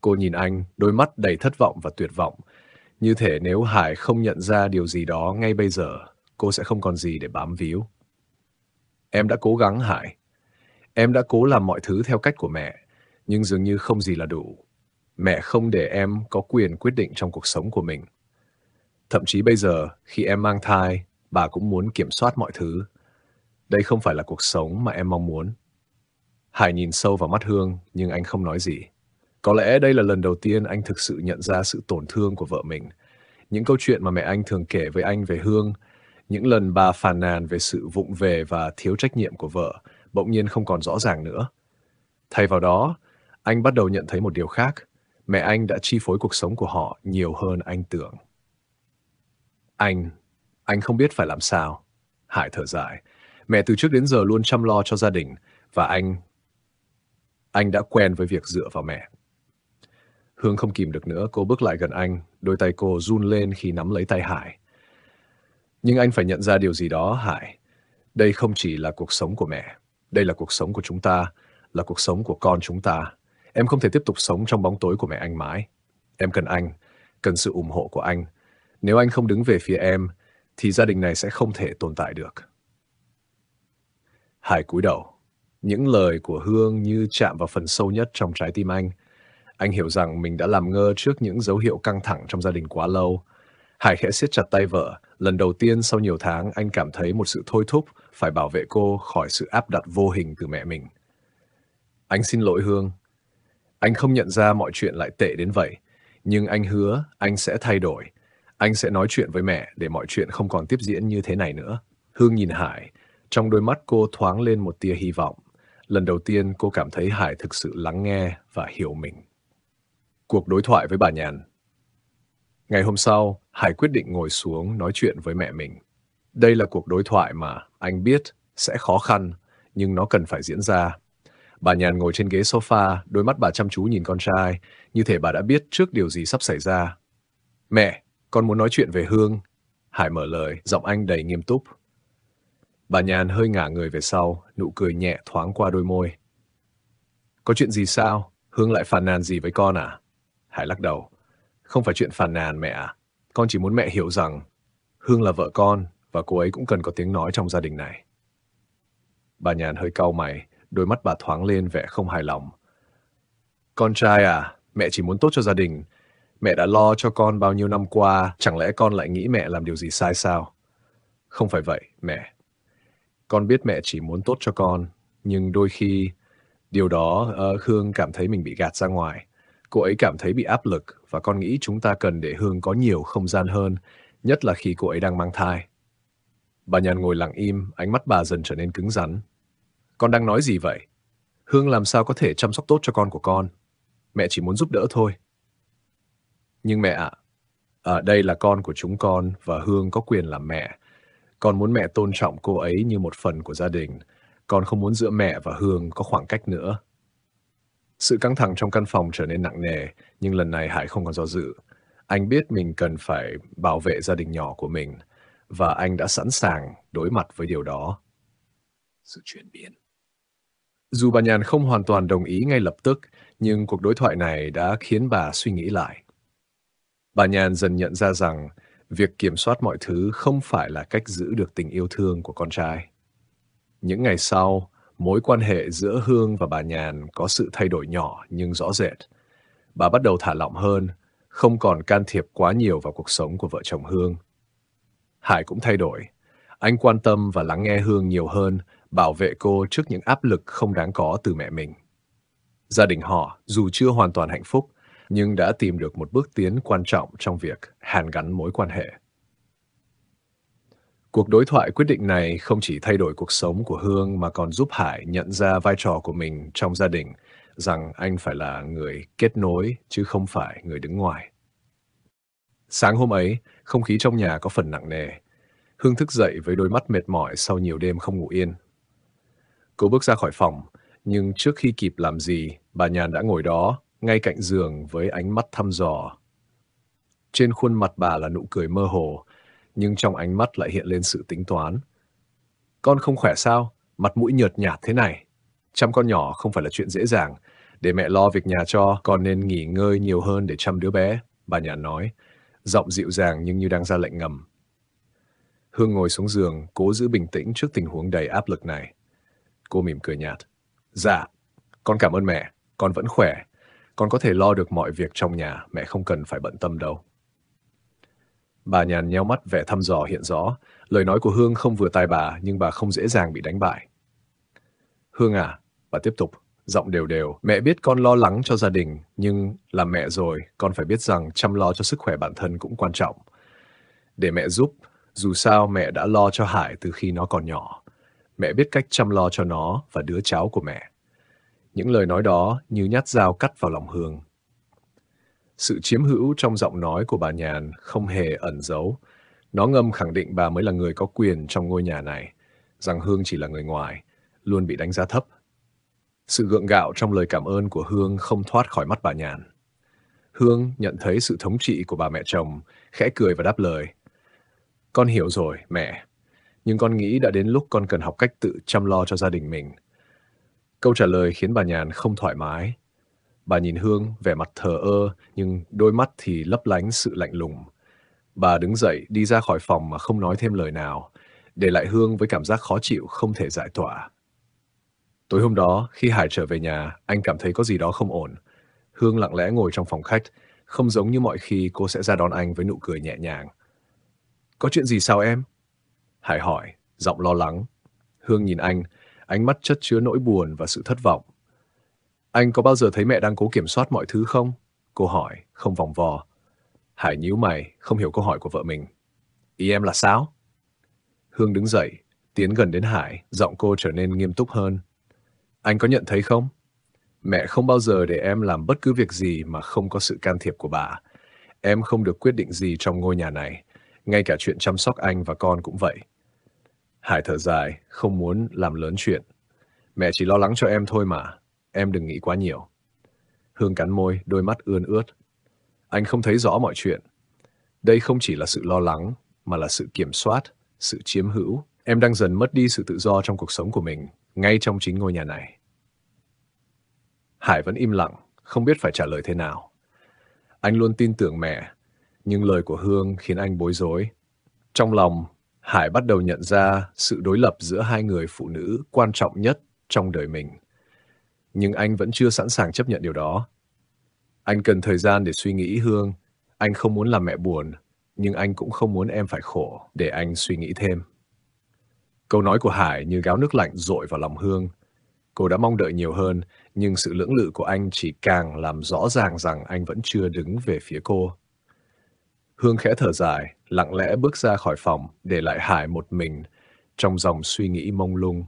Cô nhìn anh, đôi mắt đầy thất vọng và tuyệt vọng. Như thể nếu Hải không nhận ra điều gì đó ngay bây giờ, cô sẽ không còn gì để bám víu. Em đã cố gắng, Hải. Em đã cố làm mọi thứ theo cách của mẹ, nhưng dường như không gì là đủ. Mẹ không để em có quyền quyết định trong cuộc sống của mình. Thậm chí bây giờ, khi em mang thai, bà cũng muốn kiểm soát mọi thứ. Đây không phải là cuộc sống mà em mong muốn. Hải nhìn sâu vào mắt Hương, nhưng anh không nói gì. Có lẽ đây là lần đầu tiên anh thực sự nhận ra sự tổn thương của vợ mình. Những câu chuyện mà mẹ anh thường kể với anh về Hương, những lần bà phàn nàn về sự vụng về và thiếu trách nhiệm của vợ, bỗng nhiên không còn rõ ràng nữa. Thay vào đó, anh bắt đầu nhận thấy một điều khác. Mẹ anh đã chi phối cuộc sống của họ nhiều hơn anh tưởng. Anh, anh không biết phải làm sao. Hải thở dài. Mẹ từ trước đến giờ luôn chăm lo cho gia đình và anh... Anh đã quen với việc dựa vào mẹ. Hương không kìm được nữa, cô bước lại gần anh, đôi tay cô run lên khi nắm lấy tay Hải. Nhưng anh phải nhận ra điều gì đó, Hải. Đây không chỉ là cuộc sống của mẹ, đây là cuộc sống của chúng ta, là cuộc sống của con chúng ta. Em không thể tiếp tục sống trong bóng tối của mẹ anh mãi. Em cần anh, cần sự ủng hộ của anh, nếu anh không đứng về phía em, thì gia đình này sẽ không thể tồn tại được. Hải cúi đầu. Những lời của Hương như chạm vào phần sâu nhất trong trái tim anh. Anh hiểu rằng mình đã làm ngơ trước những dấu hiệu căng thẳng trong gia đình quá lâu. Hải khẽ siết chặt tay vợ. Lần đầu tiên sau nhiều tháng, anh cảm thấy một sự thôi thúc phải bảo vệ cô khỏi sự áp đặt vô hình từ mẹ mình. Anh xin lỗi Hương. Anh không nhận ra mọi chuyện lại tệ đến vậy. Nhưng anh hứa anh sẽ thay đổi anh sẽ nói chuyện với mẹ để mọi chuyện không còn tiếp diễn như thế này nữa. Hương nhìn Hải, trong đôi mắt cô thoáng lên một tia hy vọng. Lần đầu tiên cô cảm thấy Hải thực sự lắng nghe và hiểu mình. Cuộc đối thoại với bà Nhàn Ngày hôm sau, Hải quyết định ngồi xuống nói chuyện với mẹ mình. Đây là cuộc đối thoại mà anh biết sẽ khó khăn, nhưng nó cần phải diễn ra. Bà Nhàn ngồi trên ghế sofa, đôi mắt bà chăm chú nhìn con trai, như thể bà đã biết trước điều gì sắp xảy ra. Mẹ, con muốn nói chuyện về Hương. Hải mở lời, giọng anh đầy nghiêm túc. Bà Nhàn hơi ngả người về sau, nụ cười nhẹ thoáng qua đôi môi. Có chuyện gì sao? Hương lại phàn nàn gì với con à? Hải lắc đầu. Không phải chuyện phàn nàn mẹ à? Con chỉ muốn mẹ hiểu rằng Hương là vợ con và cô ấy cũng cần có tiếng nói trong gia đình này. Bà Nhàn hơi cau mày, đôi mắt bà thoáng lên vẻ không hài lòng. Con trai à, mẹ chỉ muốn tốt cho gia đình, Mẹ đã lo cho con bao nhiêu năm qua, chẳng lẽ con lại nghĩ mẹ làm điều gì sai sao? Không phải vậy, mẹ. Con biết mẹ chỉ muốn tốt cho con, nhưng đôi khi điều đó uh, ờ, Hương cảm thấy mình bị gạt ra ngoài. Cô ấy cảm thấy bị áp lực và con nghĩ chúng ta cần để Hương có nhiều không gian hơn, nhất là khi cô ấy đang mang thai. Bà nhàn ngồi lặng im, ánh mắt bà dần trở nên cứng rắn. Con đang nói gì vậy? Hương làm sao có thể chăm sóc tốt cho con của con? Mẹ chỉ muốn giúp đỡ thôi. Nhưng mẹ ạ, ở đây là con của chúng con và Hương có quyền làm mẹ. Con muốn mẹ tôn trọng cô ấy như một phần của gia đình. Con không muốn giữa mẹ và Hương có khoảng cách nữa. Sự căng thẳng trong căn phòng trở nên nặng nề, nhưng lần này Hải không còn do dự. Anh biết mình cần phải bảo vệ gia đình nhỏ của mình, và anh đã sẵn sàng đối mặt với điều đó. Sự chuyển biến Dù bà Nhàn không hoàn toàn đồng ý ngay lập tức, nhưng cuộc đối thoại này đã khiến bà suy nghĩ lại. Bà Nhàn dần nhận ra rằng việc kiểm soát mọi thứ không phải là cách giữ được tình yêu thương của con trai. Những ngày sau, mối quan hệ giữa Hương và bà Nhàn có sự thay đổi nhỏ nhưng rõ rệt. Bà bắt đầu thả lỏng hơn, không còn can thiệp quá nhiều vào cuộc sống của vợ chồng Hương. Hải cũng thay đổi. Anh quan tâm và lắng nghe Hương nhiều hơn, bảo vệ cô trước những áp lực không đáng có từ mẹ mình. Gia đình họ, dù chưa hoàn toàn hạnh phúc, nhưng đã tìm được một bước tiến quan trọng trong việc hàn gắn mối quan hệ. Cuộc đối thoại quyết định này không chỉ thay đổi cuộc sống của Hương mà còn giúp Hải nhận ra vai trò của mình trong gia đình, rằng anh phải là người kết nối chứ không phải người đứng ngoài. Sáng hôm ấy, không khí trong nhà có phần nặng nề. Hương thức dậy với đôi mắt mệt mỏi sau nhiều đêm không ngủ yên. Cô bước ra khỏi phòng, nhưng trước khi kịp làm gì, bà nhàn đã ngồi đó, ngay cạnh giường với ánh mắt thăm dò. Trên khuôn mặt bà là nụ cười mơ hồ, nhưng trong ánh mắt lại hiện lên sự tính toán. Con không khỏe sao? Mặt mũi nhợt nhạt thế này. Chăm con nhỏ không phải là chuyện dễ dàng. Để mẹ lo việc nhà cho, con nên nghỉ ngơi nhiều hơn để chăm đứa bé, bà nhà nói. Giọng dịu dàng nhưng như đang ra lệnh ngầm. Hương ngồi xuống giường, cố giữ bình tĩnh trước tình huống đầy áp lực này. Cô mỉm cười nhạt. Dạ, con cảm ơn mẹ, con vẫn khỏe. Con có thể lo được mọi việc trong nhà, mẹ không cần phải bận tâm đâu. Bà nhàn nheo mắt vẻ thăm dò hiện rõ, lời nói của Hương không vừa tai bà nhưng bà không dễ dàng bị đánh bại. Hương à, bà tiếp tục, giọng đều đều, mẹ biết con lo lắng cho gia đình, nhưng là mẹ rồi, con phải biết rằng chăm lo cho sức khỏe bản thân cũng quan trọng. Để mẹ giúp, dù sao mẹ đã lo cho Hải từ khi nó còn nhỏ. Mẹ biết cách chăm lo cho nó và đứa cháu của mẹ. Những lời nói đó như nhát dao cắt vào lòng Hương. Sự chiếm hữu trong giọng nói của bà Nhàn không hề ẩn giấu. Nó ngầm khẳng định bà mới là người có quyền trong ngôi nhà này, rằng Hương chỉ là người ngoài, luôn bị đánh giá thấp. Sự gượng gạo trong lời cảm ơn của Hương không thoát khỏi mắt bà Nhàn. Hương nhận thấy sự thống trị của bà mẹ chồng, khẽ cười và đáp lời. Con hiểu rồi, mẹ. Nhưng con nghĩ đã đến lúc con cần học cách tự chăm lo cho gia đình mình – Câu trả lời khiến bà Nhàn không thoải mái. Bà nhìn Hương vẻ mặt thờ ơ nhưng đôi mắt thì lấp lánh sự lạnh lùng. Bà đứng dậy đi ra khỏi phòng mà không nói thêm lời nào, để lại Hương với cảm giác khó chịu không thể giải tỏa. Tối hôm đó, khi Hải trở về nhà, anh cảm thấy có gì đó không ổn. Hương lặng lẽ ngồi trong phòng khách, không giống như mọi khi cô sẽ ra đón anh với nụ cười nhẹ nhàng. Có chuyện gì sao em? Hải hỏi, giọng lo lắng. Hương nhìn anh, ánh mắt chất chứa nỗi buồn và sự thất vọng. Anh có bao giờ thấy mẹ đang cố kiểm soát mọi thứ không? Cô hỏi, không vòng vò. Hải nhíu mày, không hiểu câu hỏi của vợ mình. Ý em là sao? Hương đứng dậy, tiến gần đến Hải, giọng cô trở nên nghiêm túc hơn. Anh có nhận thấy không? Mẹ không bao giờ để em làm bất cứ việc gì mà không có sự can thiệp của bà. Em không được quyết định gì trong ngôi nhà này. Ngay cả chuyện chăm sóc anh và con cũng vậy. Hải thở dài, không muốn làm lớn chuyện. Mẹ chỉ lo lắng cho em thôi mà, em đừng nghĩ quá nhiều. Hương cắn môi, đôi mắt ươn ướt. Anh không thấy rõ mọi chuyện. Đây không chỉ là sự lo lắng, mà là sự kiểm soát, sự chiếm hữu. Em đang dần mất đi sự tự do trong cuộc sống của mình, ngay trong chính ngôi nhà này. Hải vẫn im lặng, không biết phải trả lời thế nào. Anh luôn tin tưởng mẹ, nhưng lời của Hương khiến anh bối rối. Trong lòng, Hải bắt đầu nhận ra sự đối lập giữa hai người phụ nữ quan trọng nhất trong đời mình. Nhưng anh vẫn chưa sẵn sàng chấp nhận điều đó. Anh cần thời gian để suy nghĩ Hương. Anh không muốn làm mẹ buồn, nhưng anh cũng không muốn em phải khổ để anh suy nghĩ thêm. Câu nói của Hải như gáo nước lạnh dội vào lòng Hương. Cô đã mong đợi nhiều hơn, nhưng sự lưỡng lự của anh chỉ càng làm rõ ràng rằng anh vẫn chưa đứng về phía cô. Hương khẽ thở dài, lặng lẽ bước ra khỏi phòng, để lại Hải một mình, trong dòng suy nghĩ mông lung.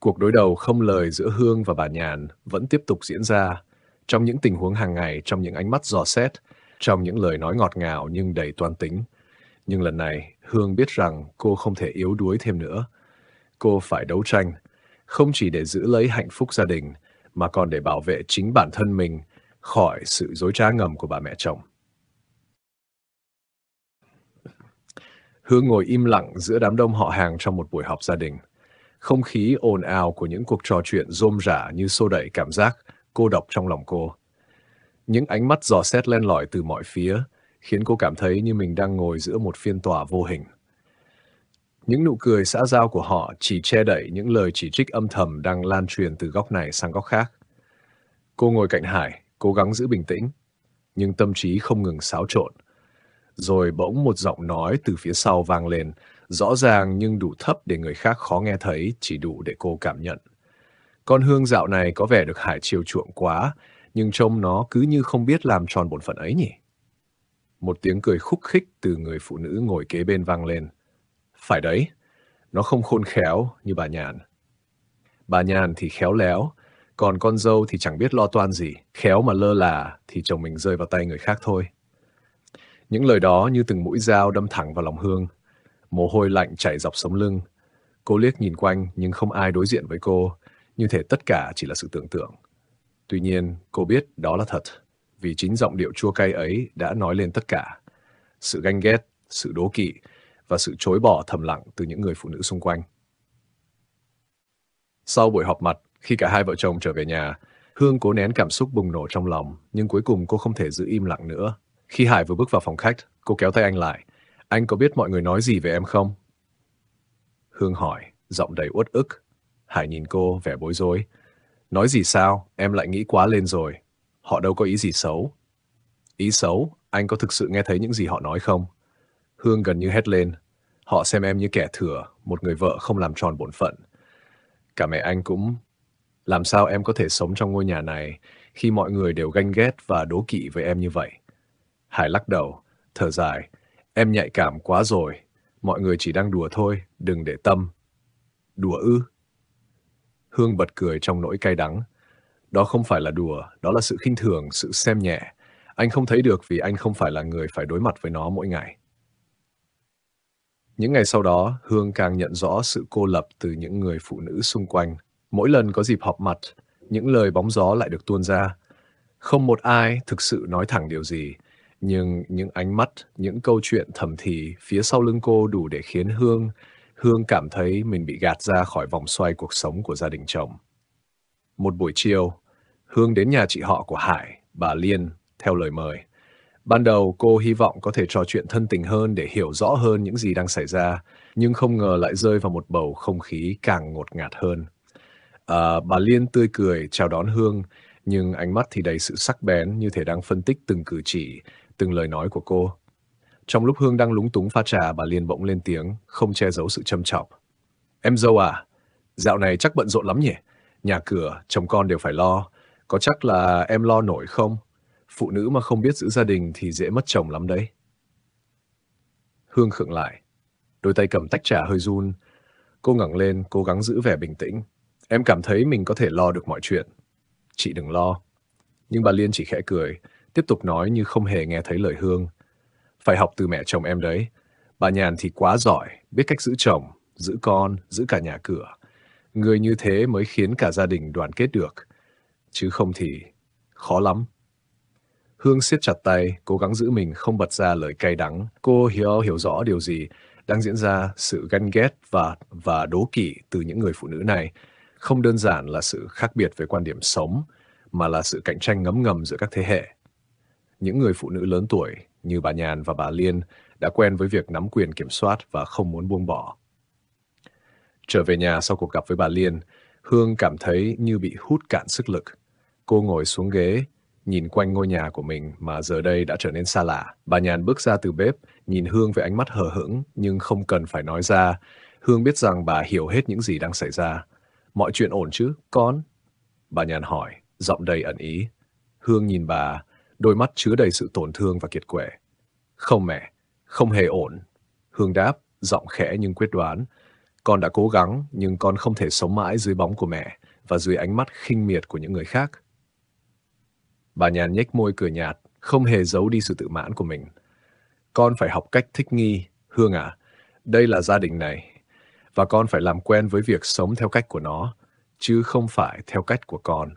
Cuộc đối đầu không lời giữa Hương và bà Nhàn vẫn tiếp tục diễn ra, trong những tình huống hàng ngày, trong những ánh mắt dò xét, trong những lời nói ngọt ngào nhưng đầy toan tính. Nhưng lần này, Hương biết rằng cô không thể yếu đuối thêm nữa. Cô phải đấu tranh, không chỉ để giữ lấy hạnh phúc gia đình, mà còn để bảo vệ chính bản thân mình khỏi sự dối trá ngầm của bà mẹ chồng. Hứa ngồi im lặng giữa đám đông họ hàng trong một buổi họp gia đình. Không khí ồn ào của những cuộc trò chuyện rôm rả như xô đẩy cảm giác cô độc trong lòng cô. Những ánh mắt dò xét len lỏi từ mọi phía khiến cô cảm thấy như mình đang ngồi giữa một phiên tòa vô hình. Những nụ cười xã giao của họ chỉ che đậy những lời chỉ trích âm thầm đang lan truyền từ góc này sang góc khác. Cô ngồi cạnh Hải, cố gắng giữ bình tĩnh, nhưng tâm trí không ngừng xáo trộn. Rồi bỗng một giọng nói từ phía sau vang lên, rõ ràng nhưng đủ thấp để người khác khó nghe thấy, chỉ đủ để cô cảm nhận. Con hương dạo này có vẻ được Hải chiều chuộng quá, nhưng trông nó cứ như không biết làm tròn bổn phận ấy nhỉ. Một tiếng cười khúc khích từ người phụ nữ ngồi kế bên vang lên. Phải đấy, nó không khôn khéo như bà Nhàn. Bà Nhàn thì khéo léo, còn con dâu thì chẳng biết lo toan gì, khéo mà lơ là thì chồng mình rơi vào tay người khác thôi. Những lời đó như từng mũi dao đâm thẳng vào lòng Hương. Mồ hôi lạnh chảy dọc sống lưng. Cô liếc nhìn quanh nhưng không ai đối diện với cô. Như thể tất cả chỉ là sự tưởng tượng. Tuy nhiên, cô biết đó là thật. Vì chính giọng điệu chua cay ấy đã nói lên tất cả. Sự ganh ghét, sự đố kỵ và sự chối bỏ thầm lặng từ những người phụ nữ xung quanh. Sau buổi họp mặt, khi cả hai vợ chồng trở về nhà, Hương cố nén cảm xúc bùng nổ trong lòng, nhưng cuối cùng cô không thể giữ im lặng nữa. Khi Hải vừa bước vào phòng khách, cô kéo tay anh lại. Anh có biết mọi người nói gì về em không? Hương hỏi, giọng đầy uất ức. Hải nhìn cô, vẻ bối rối. Nói gì sao? Em lại nghĩ quá lên rồi. Họ đâu có ý gì xấu. Ý xấu? Anh có thực sự nghe thấy những gì họ nói không? Hương gần như hét lên. Họ xem em như kẻ thừa, một người vợ không làm tròn bổn phận. Cả mẹ anh cũng... Làm sao em có thể sống trong ngôi nhà này khi mọi người đều ganh ghét và đố kỵ với em như vậy? Hải lắc đầu, thở dài. Em nhạy cảm quá rồi. Mọi người chỉ đang đùa thôi, đừng để tâm. Đùa ư? Hương bật cười trong nỗi cay đắng. Đó không phải là đùa, đó là sự khinh thường, sự xem nhẹ. Anh không thấy được vì anh không phải là người phải đối mặt với nó mỗi ngày. Những ngày sau đó, Hương càng nhận rõ sự cô lập từ những người phụ nữ xung quanh. Mỗi lần có dịp họp mặt, những lời bóng gió lại được tuôn ra. Không một ai thực sự nói thẳng điều gì, nhưng những ánh mắt, những câu chuyện thầm thì phía sau lưng cô đủ để khiến Hương Hương cảm thấy mình bị gạt ra khỏi vòng xoay cuộc sống của gia đình chồng. Một buổi chiều, Hương đến nhà chị họ của Hải, bà Liên, theo lời mời. Ban đầu cô hy vọng có thể trò chuyện thân tình hơn để hiểu rõ hơn những gì đang xảy ra, nhưng không ngờ lại rơi vào một bầu không khí càng ngột ngạt hơn. À, bà Liên tươi cười chào đón Hương, nhưng ánh mắt thì đầy sự sắc bén như thể đang phân tích từng cử chỉ, từng lời nói của cô. Trong lúc Hương đang lúng túng pha trà, bà liền bỗng lên tiếng, không che giấu sự châm trọng. Em dâu à, dạo này chắc bận rộn lắm nhỉ? Nhà cửa, chồng con đều phải lo. Có chắc là em lo nổi không? Phụ nữ mà không biết giữ gia đình thì dễ mất chồng lắm đấy. Hương khựng lại. Đôi tay cầm tách trà hơi run. Cô ngẩng lên, cố gắng giữ vẻ bình tĩnh. Em cảm thấy mình có thể lo được mọi chuyện. Chị đừng lo. Nhưng bà Liên chỉ khẽ cười tiếp tục nói như không hề nghe thấy lời Hương. Phải học từ mẹ chồng em đấy. Bà Nhàn thì quá giỏi, biết cách giữ chồng, giữ con, giữ cả nhà cửa. Người như thế mới khiến cả gia đình đoàn kết được. Chứ không thì khó lắm. Hương siết chặt tay, cố gắng giữ mình không bật ra lời cay đắng. Cô hiểu hiểu rõ điều gì đang diễn ra sự ganh ghét và và đố kỵ từ những người phụ nữ này. Không đơn giản là sự khác biệt về quan điểm sống, mà là sự cạnh tranh ngấm ngầm giữa các thế hệ những người phụ nữ lớn tuổi như bà Nhàn và bà Liên đã quen với việc nắm quyền kiểm soát và không muốn buông bỏ. Trở về nhà sau cuộc gặp với bà Liên, Hương cảm thấy như bị hút cạn sức lực. Cô ngồi xuống ghế, nhìn quanh ngôi nhà của mình mà giờ đây đã trở nên xa lạ. Bà Nhàn bước ra từ bếp, nhìn Hương với ánh mắt hờ hững nhưng không cần phải nói ra. Hương biết rằng bà hiểu hết những gì đang xảy ra. Mọi chuyện ổn chứ, con? Bà Nhàn hỏi, giọng đầy ẩn ý. Hương nhìn bà, đôi mắt chứa đầy sự tổn thương và kiệt quệ. Không mẹ, không hề ổn. Hương đáp, giọng khẽ nhưng quyết đoán. Con đã cố gắng, nhưng con không thể sống mãi dưới bóng của mẹ và dưới ánh mắt khinh miệt của những người khác. Bà nhàn nhếch môi cười nhạt, không hề giấu đi sự tự mãn của mình. Con phải học cách thích nghi, Hương à, đây là gia đình này, và con phải làm quen với việc sống theo cách của nó, chứ không phải theo cách của con.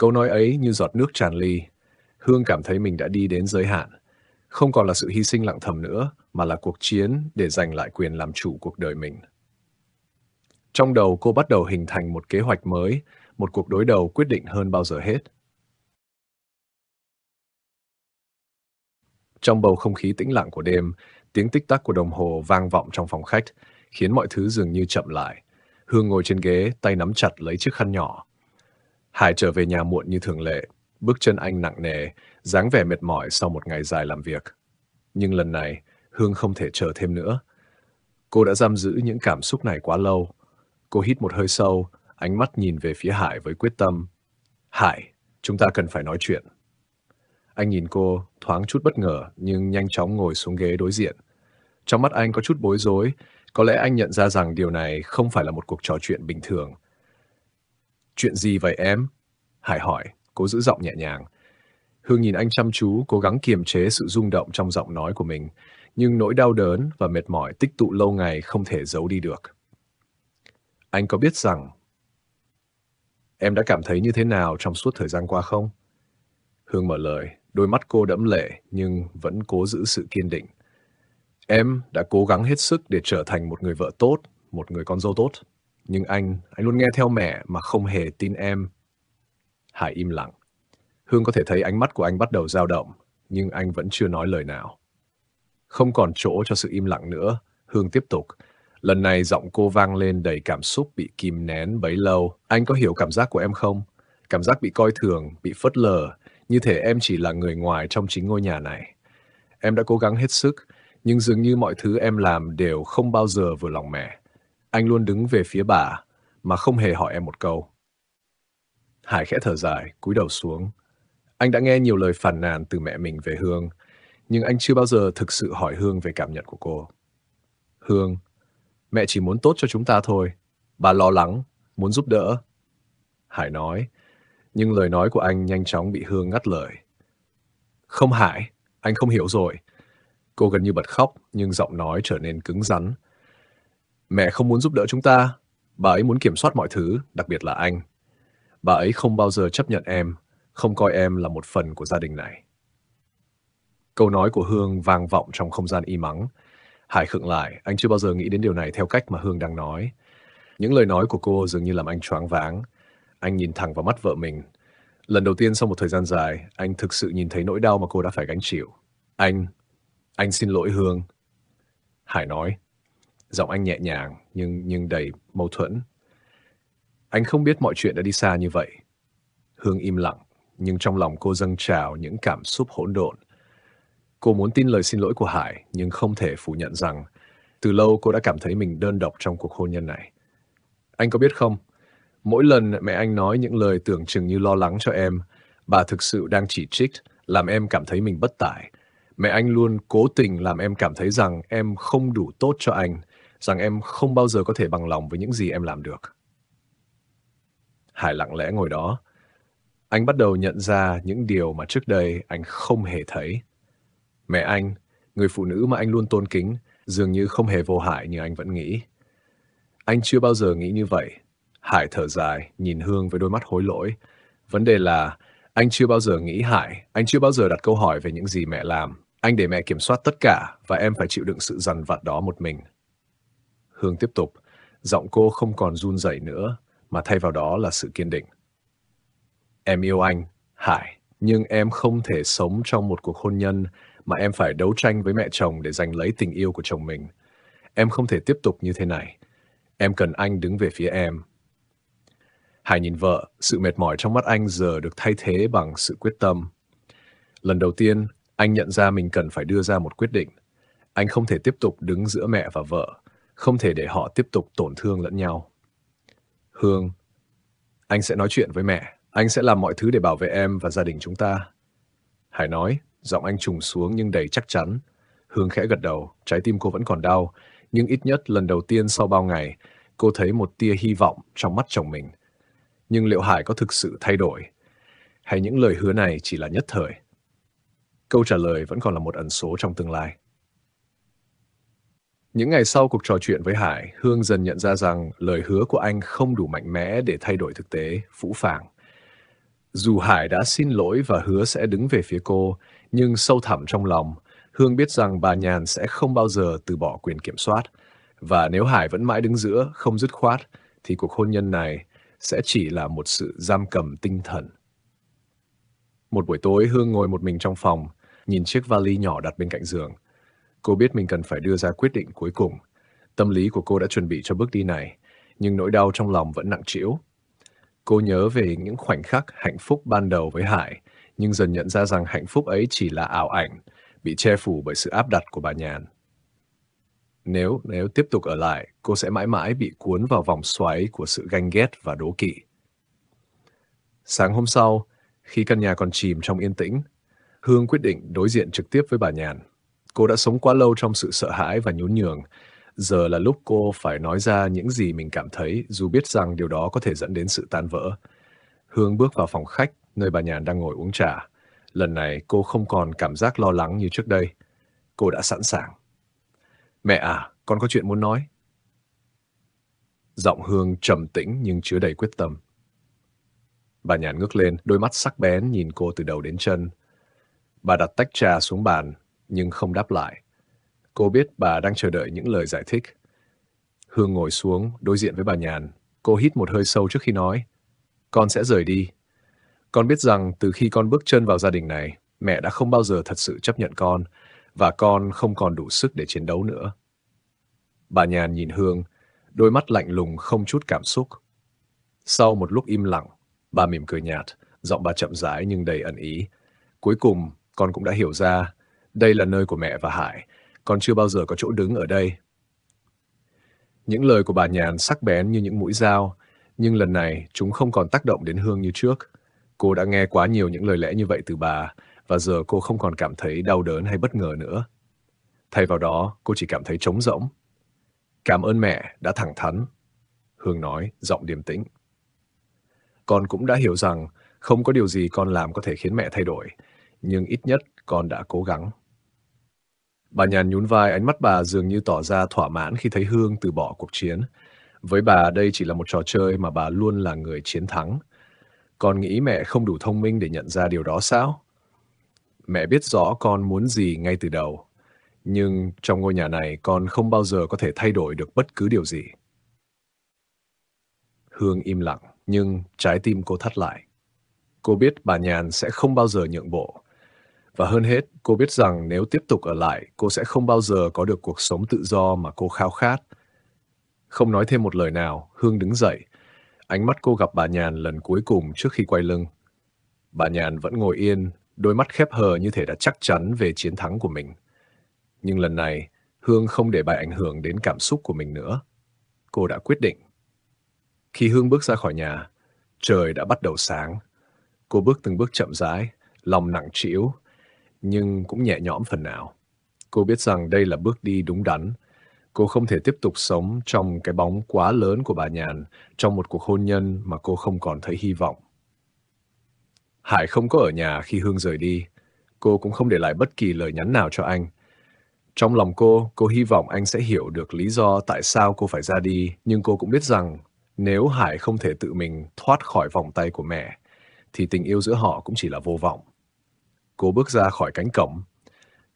Câu nói ấy như giọt nước tràn ly. Hương cảm thấy mình đã đi đến giới hạn. Không còn là sự hy sinh lặng thầm nữa, mà là cuộc chiến để giành lại quyền làm chủ cuộc đời mình. Trong đầu cô bắt đầu hình thành một kế hoạch mới, một cuộc đối đầu quyết định hơn bao giờ hết. Trong bầu không khí tĩnh lặng của đêm, tiếng tích tắc của đồng hồ vang vọng trong phòng khách, khiến mọi thứ dường như chậm lại. Hương ngồi trên ghế, tay nắm chặt lấy chiếc khăn nhỏ, Hải trở về nhà muộn như thường lệ, bước chân anh nặng nề, dáng vẻ mệt mỏi sau một ngày dài làm việc. Nhưng lần này, Hương không thể chờ thêm nữa. Cô đã giam giữ những cảm xúc này quá lâu. Cô hít một hơi sâu, ánh mắt nhìn về phía Hải với quyết tâm. Hải, chúng ta cần phải nói chuyện. Anh nhìn cô, thoáng chút bất ngờ, nhưng nhanh chóng ngồi xuống ghế đối diện. Trong mắt anh có chút bối rối, có lẽ anh nhận ra rằng điều này không phải là một cuộc trò chuyện bình thường. Chuyện gì vậy em? Hải hỏi, cố giữ giọng nhẹ nhàng. Hương nhìn anh chăm chú, cố gắng kiềm chế sự rung động trong giọng nói của mình, nhưng nỗi đau đớn và mệt mỏi tích tụ lâu ngày không thể giấu đi được. Anh có biết rằng em đã cảm thấy như thế nào trong suốt thời gian qua không? Hương mở lời, đôi mắt cô đẫm lệ nhưng vẫn cố giữ sự kiên định. Em đã cố gắng hết sức để trở thành một người vợ tốt, một người con dâu tốt. Nhưng anh, anh luôn nghe theo mẹ mà không hề tin em. Hải im lặng. Hương có thể thấy ánh mắt của anh bắt đầu dao động, nhưng anh vẫn chưa nói lời nào. Không còn chỗ cho sự im lặng nữa, Hương tiếp tục. Lần này giọng cô vang lên đầy cảm xúc bị kìm nén bấy lâu. Anh có hiểu cảm giác của em không? Cảm giác bị coi thường, bị phớt lờ, như thể em chỉ là người ngoài trong chính ngôi nhà này. Em đã cố gắng hết sức, nhưng dường như mọi thứ em làm đều không bao giờ vừa lòng mẹ. Anh luôn đứng về phía bà, mà không hề hỏi em một câu. Hải khẽ thở dài, cúi đầu xuống. Anh đã nghe nhiều lời phản nàn từ mẹ mình về Hương, nhưng anh chưa bao giờ thực sự hỏi Hương về cảm nhận của cô. Hương, mẹ chỉ muốn tốt cho chúng ta thôi. Bà lo lắng, muốn giúp đỡ. Hải nói, nhưng lời nói của anh nhanh chóng bị Hương ngắt lời. Không Hải, anh không hiểu rồi. Cô gần như bật khóc, nhưng giọng nói trở nên cứng rắn, Mẹ không muốn giúp đỡ chúng ta. Bà ấy muốn kiểm soát mọi thứ, đặc biệt là anh. Bà ấy không bao giờ chấp nhận em, không coi em là một phần của gia đình này. Câu nói của Hương vang vọng trong không gian im mắng. Hải khựng lại, anh chưa bao giờ nghĩ đến điều này theo cách mà Hương đang nói. Những lời nói của cô dường như làm anh choáng váng. Anh nhìn thẳng vào mắt vợ mình. Lần đầu tiên sau một thời gian dài, anh thực sự nhìn thấy nỗi đau mà cô đã phải gánh chịu. Anh, anh xin lỗi Hương. Hải nói, Giọng anh nhẹ nhàng nhưng nhưng đầy mâu thuẫn. Anh không biết mọi chuyện đã đi xa như vậy. Hương im lặng, nhưng trong lòng cô dâng trào những cảm xúc hỗn độn. Cô muốn tin lời xin lỗi của Hải, nhưng không thể phủ nhận rằng từ lâu cô đã cảm thấy mình đơn độc trong cuộc hôn nhân này. Anh có biết không, mỗi lần mẹ anh nói những lời tưởng chừng như lo lắng cho em, bà thực sự đang chỉ trích, làm em cảm thấy mình bất tài Mẹ anh luôn cố tình làm em cảm thấy rằng em không đủ tốt cho anh, rằng em không bao giờ có thể bằng lòng với những gì em làm được. Hải lặng lẽ ngồi đó. Anh bắt đầu nhận ra những điều mà trước đây anh không hề thấy. Mẹ anh, người phụ nữ mà anh luôn tôn kính, dường như không hề vô hại như anh vẫn nghĩ. Anh chưa bao giờ nghĩ như vậy. Hải thở dài, nhìn Hương với đôi mắt hối lỗi. Vấn đề là anh chưa bao giờ nghĩ Hải, anh chưa bao giờ đặt câu hỏi về những gì mẹ làm. Anh để mẹ kiểm soát tất cả và em phải chịu đựng sự dằn vặt đó một mình. Hương tiếp tục, giọng cô không còn run rẩy nữa, mà thay vào đó là sự kiên định. Em yêu anh, Hải, nhưng em không thể sống trong một cuộc hôn nhân mà em phải đấu tranh với mẹ chồng để giành lấy tình yêu của chồng mình. Em không thể tiếp tục như thế này. Em cần anh đứng về phía em. Hải nhìn vợ, sự mệt mỏi trong mắt anh giờ được thay thế bằng sự quyết tâm. Lần đầu tiên, anh nhận ra mình cần phải đưa ra một quyết định. Anh không thể tiếp tục đứng giữa mẹ và vợ, không thể để họ tiếp tục tổn thương lẫn nhau. Hương, anh sẽ nói chuyện với mẹ, anh sẽ làm mọi thứ để bảo vệ em và gia đình chúng ta. Hải nói, giọng anh trùng xuống nhưng đầy chắc chắn. Hương khẽ gật đầu, trái tim cô vẫn còn đau, nhưng ít nhất lần đầu tiên sau bao ngày, cô thấy một tia hy vọng trong mắt chồng mình. Nhưng liệu Hải có thực sự thay đổi? Hay những lời hứa này chỉ là nhất thời? Câu trả lời vẫn còn là một ẩn số trong tương lai. Những ngày sau cuộc trò chuyện với Hải, Hương dần nhận ra rằng lời hứa của anh không đủ mạnh mẽ để thay đổi thực tế, phũ phàng. Dù Hải đã xin lỗi và hứa sẽ đứng về phía cô, nhưng sâu thẳm trong lòng, Hương biết rằng bà Nhàn sẽ không bao giờ từ bỏ quyền kiểm soát. Và nếu Hải vẫn mãi đứng giữa, không dứt khoát, thì cuộc hôn nhân này sẽ chỉ là một sự giam cầm tinh thần. Một buổi tối, Hương ngồi một mình trong phòng, nhìn chiếc vali nhỏ đặt bên cạnh giường. Cô biết mình cần phải đưa ra quyết định cuối cùng. Tâm lý của cô đã chuẩn bị cho bước đi này, nhưng nỗi đau trong lòng vẫn nặng trĩu. Cô nhớ về những khoảnh khắc hạnh phúc ban đầu với Hải, nhưng dần nhận ra rằng hạnh phúc ấy chỉ là ảo ảnh, bị che phủ bởi sự áp đặt của bà Nhàn. Nếu nếu tiếp tục ở lại, cô sẽ mãi mãi bị cuốn vào vòng xoáy của sự ganh ghét và đố kỵ. Sáng hôm sau, khi căn nhà còn chìm trong yên tĩnh, Hương quyết định đối diện trực tiếp với bà Nhàn. Cô đã sống quá lâu trong sự sợ hãi và nhún nhường. Giờ là lúc cô phải nói ra những gì mình cảm thấy dù biết rằng điều đó có thể dẫn đến sự tan vỡ. Hương bước vào phòng khách, nơi bà Nhàn đang ngồi uống trà. Lần này cô không còn cảm giác lo lắng như trước đây. Cô đã sẵn sàng. Mẹ à, con có chuyện muốn nói. Giọng Hương trầm tĩnh nhưng chứa đầy quyết tâm. Bà Nhàn ngước lên, đôi mắt sắc bén nhìn cô từ đầu đến chân. Bà đặt tách trà xuống bàn, nhưng không đáp lại. Cô biết bà đang chờ đợi những lời giải thích. Hương ngồi xuống, đối diện với bà Nhàn. Cô hít một hơi sâu trước khi nói. Con sẽ rời đi. Con biết rằng từ khi con bước chân vào gia đình này, mẹ đã không bao giờ thật sự chấp nhận con, và con không còn đủ sức để chiến đấu nữa. Bà Nhàn nhìn Hương, đôi mắt lạnh lùng không chút cảm xúc. Sau một lúc im lặng, bà mỉm cười nhạt, giọng bà chậm rãi nhưng đầy ẩn ý. Cuối cùng, con cũng đã hiểu ra đây là nơi của mẹ và Hải, con chưa bao giờ có chỗ đứng ở đây. Những lời của bà Nhàn sắc bén như những mũi dao, nhưng lần này chúng không còn tác động đến Hương như trước. Cô đã nghe quá nhiều những lời lẽ như vậy từ bà, và giờ cô không còn cảm thấy đau đớn hay bất ngờ nữa. Thay vào đó, cô chỉ cảm thấy trống rỗng. Cảm ơn mẹ đã thẳng thắn. Hương nói, giọng điềm tĩnh. Con cũng đã hiểu rằng không có điều gì con làm có thể khiến mẹ thay đổi, nhưng ít nhất con đã cố gắng. Bà nhàn nhún vai, ánh mắt bà dường như tỏ ra thỏa mãn khi thấy Hương từ bỏ cuộc chiến. Với bà, đây chỉ là một trò chơi mà bà luôn là người chiến thắng. Con nghĩ mẹ không đủ thông minh để nhận ra điều đó sao? Mẹ biết rõ con muốn gì ngay từ đầu. Nhưng trong ngôi nhà này, con không bao giờ có thể thay đổi được bất cứ điều gì. Hương im lặng, nhưng trái tim cô thắt lại. Cô biết bà Nhàn sẽ không bao giờ nhượng bộ và hơn hết, cô biết rằng nếu tiếp tục ở lại, cô sẽ không bao giờ có được cuộc sống tự do mà cô khao khát. Không nói thêm một lời nào, Hương đứng dậy. Ánh mắt cô gặp bà Nhàn lần cuối cùng trước khi quay lưng. Bà Nhàn vẫn ngồi yên, đôi mắt khép hờ như thể đã chắc chắn về chiến thắng của mình. Nhưng lần này, Hương không để bài ảnh hưởng đến cảm xúc của mình nữa. Cô đã quyết định. Khi Hương bước ra khỏi nhà, trời đã bắt đầu sáng. Cô bước từng bước chậm rãi, lòng nặng trĩu, nhưng cũng nhẹ nhõm phần nào. Cô biết rằng đây là bước đi đúng đắn. Cô không thể tiếp tục sống trong cái bóng quá lớn của bà Nhàn trong một cuộc hôn nhân mà cô không còn thấy hy vọng. Hải không có ở nhà khi Hương rời đi. Cô cũng không để lại bất kỳ lời nhắn nào cho anh. Trong lòng cô, cô hy vọng anh sẽ hiểu được lý do tại sao cô phải ra đi, nhưng cô cũng biết rằng nếu Hải không thể tự mình thoát khỏi vòng tay của mẹ, thì tình yêu giữa họ cũng chỉ là vô vọng. Cô bước ra khỏi cánh cổng,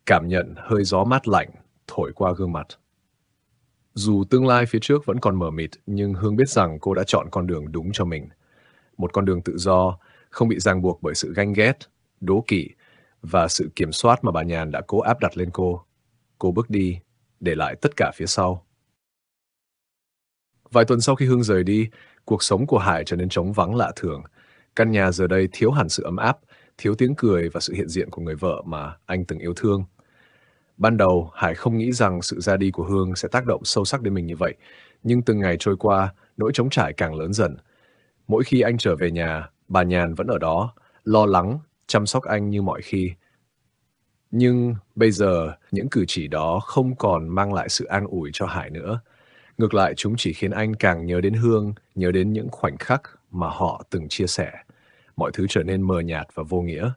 cảm nhận hơi gió mát lạnh thổi qua gương mặt. Dù tương lai phía trước vẫn còn mờ mịt, nhưng Hương biết rằng cô đã chọn con đường đúng cho mình. Một con đường tự do, không bị ràng buộc bởi sự ganh ghét, đố kỵ và sự kiểm soát mà bà Nhàn đã cố áp đặt lên cô. Cô bước đi, để lại tất cả phía sau. Vài tuần sau khi Hương rời đi, cuộc sống của Hải trở nên trống vắng lạ thường. Căn nhà giờ đây thiếu hẳn sự ấm áp, thiếu tiếng cười và sự hiện diện của người vợ mà anh từng yêu thương. Ban đầu, Hải không nghĩ rằng sự ra đi của Hương sẽ tác động sâu sắc đến mình như vậy, nhưng từng ngày trôi qua, nỗi trống trải càng lớn dần. Mỗi khi anh trở về nhà, bà Nhàn vẫn ở đó, lo lắng, chăm sóc anh như mọi khi. Nhưng bây giờ, những cử chỉ đó không còn mang lại sự an ủi cho Hải nữa. Ngược lại, chúng chỉ khiến anh càng nhớ đến Hương, nhớ đến những khoảnh khắc mà họ từng chia sẻ mọi thứ trở nên mờ nhạt và vô nghĩa.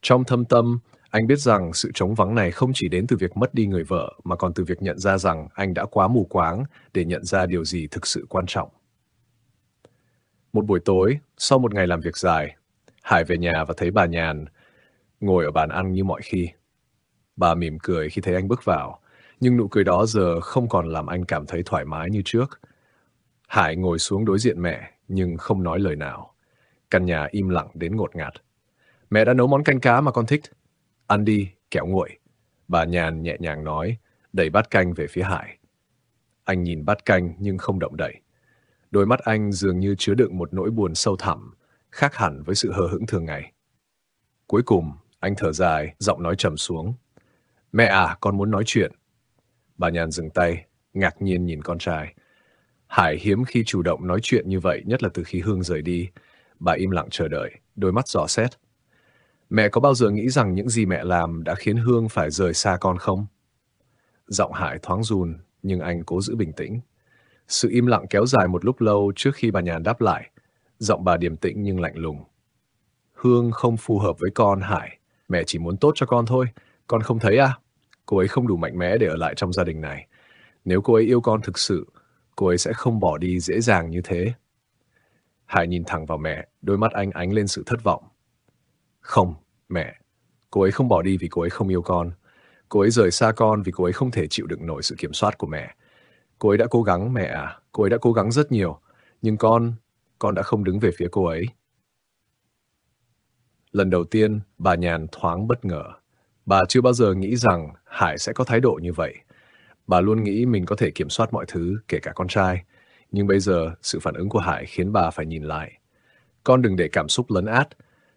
Trong thâm tâm, anh biết rằng sự trống vắng này không chỉ đến từ việc mất đi người vợ mà còn từ việc nhận ra rằng anh đã quá mù quáng để nhận ra điều gì thực sự quan trọng. Một buổi tối, sau một ngày làm việc dài, Hải về nhà và thấy bà Nhàn ngồi ở bàn ăn như mọi khi. Bà mỉm cười khi thấy anh bước vào, nhưng nụ cười đó giờ không còn làm anh cảm thấy thoải mái như trước. Hải ngồi xuống đối diện mẹ nhưng không nói lời nào. Căn nhà im lặng đến ngột ngạt. Mẹ đã nấu món canh cá mà con thích. Ăn đi, kẹo nguội. Bà Nhàn nhẹ nhàng nói, đẩy bát canh về phía Hải. Anh nhìn bát canh nhưng không động đậy. Đôi mắt anh dường như chứa đựng một nỗi buồn sâu thẳm, khác hẳn với sự hờ hững thường ngày. Cuối cùng, anh thở dài, giọng nói trầm xuống. Mẹ à, con muốn nói chuyện. Bà Nhàn dừng tay, ngạc nhiên nhìn con trai. Hải hiếm khi chủ động nói chuyện như vậy, nhất là từ khi Hương rời đi bà im lặng chờ đợi, đôi mắt dò xét. Mẹ có bao giờ nghĩ rằng những gì mẹ làm đã khiến Hương phải rời xa con không? Giọng Hải thoáng run, nhưng anh cố giữ bình tĩnh. Sự im lặng kéo dài một lúc lâu trước khi bà Nhàn đáp lại. Giọng bà điềm tĩnh nhưng lạnh lùng. Hương không phù hợp với con, Hải. Mẹ chỉ muốn tốt cho con thôi. Con không thấy à? Cô ấy không đủ mạnh mẽ để ở lại trong gia đình này. Nếu cô ấy yêu con thực sự, cô ấy sẽ không bỏ đi dễ dàng như thế. Hải nhìn thẳng vào mẹ, đôi mắt anh ánh lên sự thất vọng. Không, mẹ, cô ấy không bỏ đi vì cô ấy không yêu con. Cô ấy rời xa con vì cô ấy không thể chịu đựng nổi sự kiểm soát của mẹ. Cô ấy đã cố gắng mẹ à, cô ấy đã cố gắng rất nhiều. Nhưng con, con đã không đứng về phía cô ấy. Lần đầu tiên, bà Nhàn thoáng bất ngờ. Bà chưa bao giờ nghĩ rằng Hải sẽ có thái độ như vậy. Bà luôn nghĩ mình có thể kiểm soát mọi thứ, kể cả con trai. Nhưng bây giờ, sự phản ứng của Hải khiến bà phải nhìn lại. Con đừng để cảm xúc lấn át.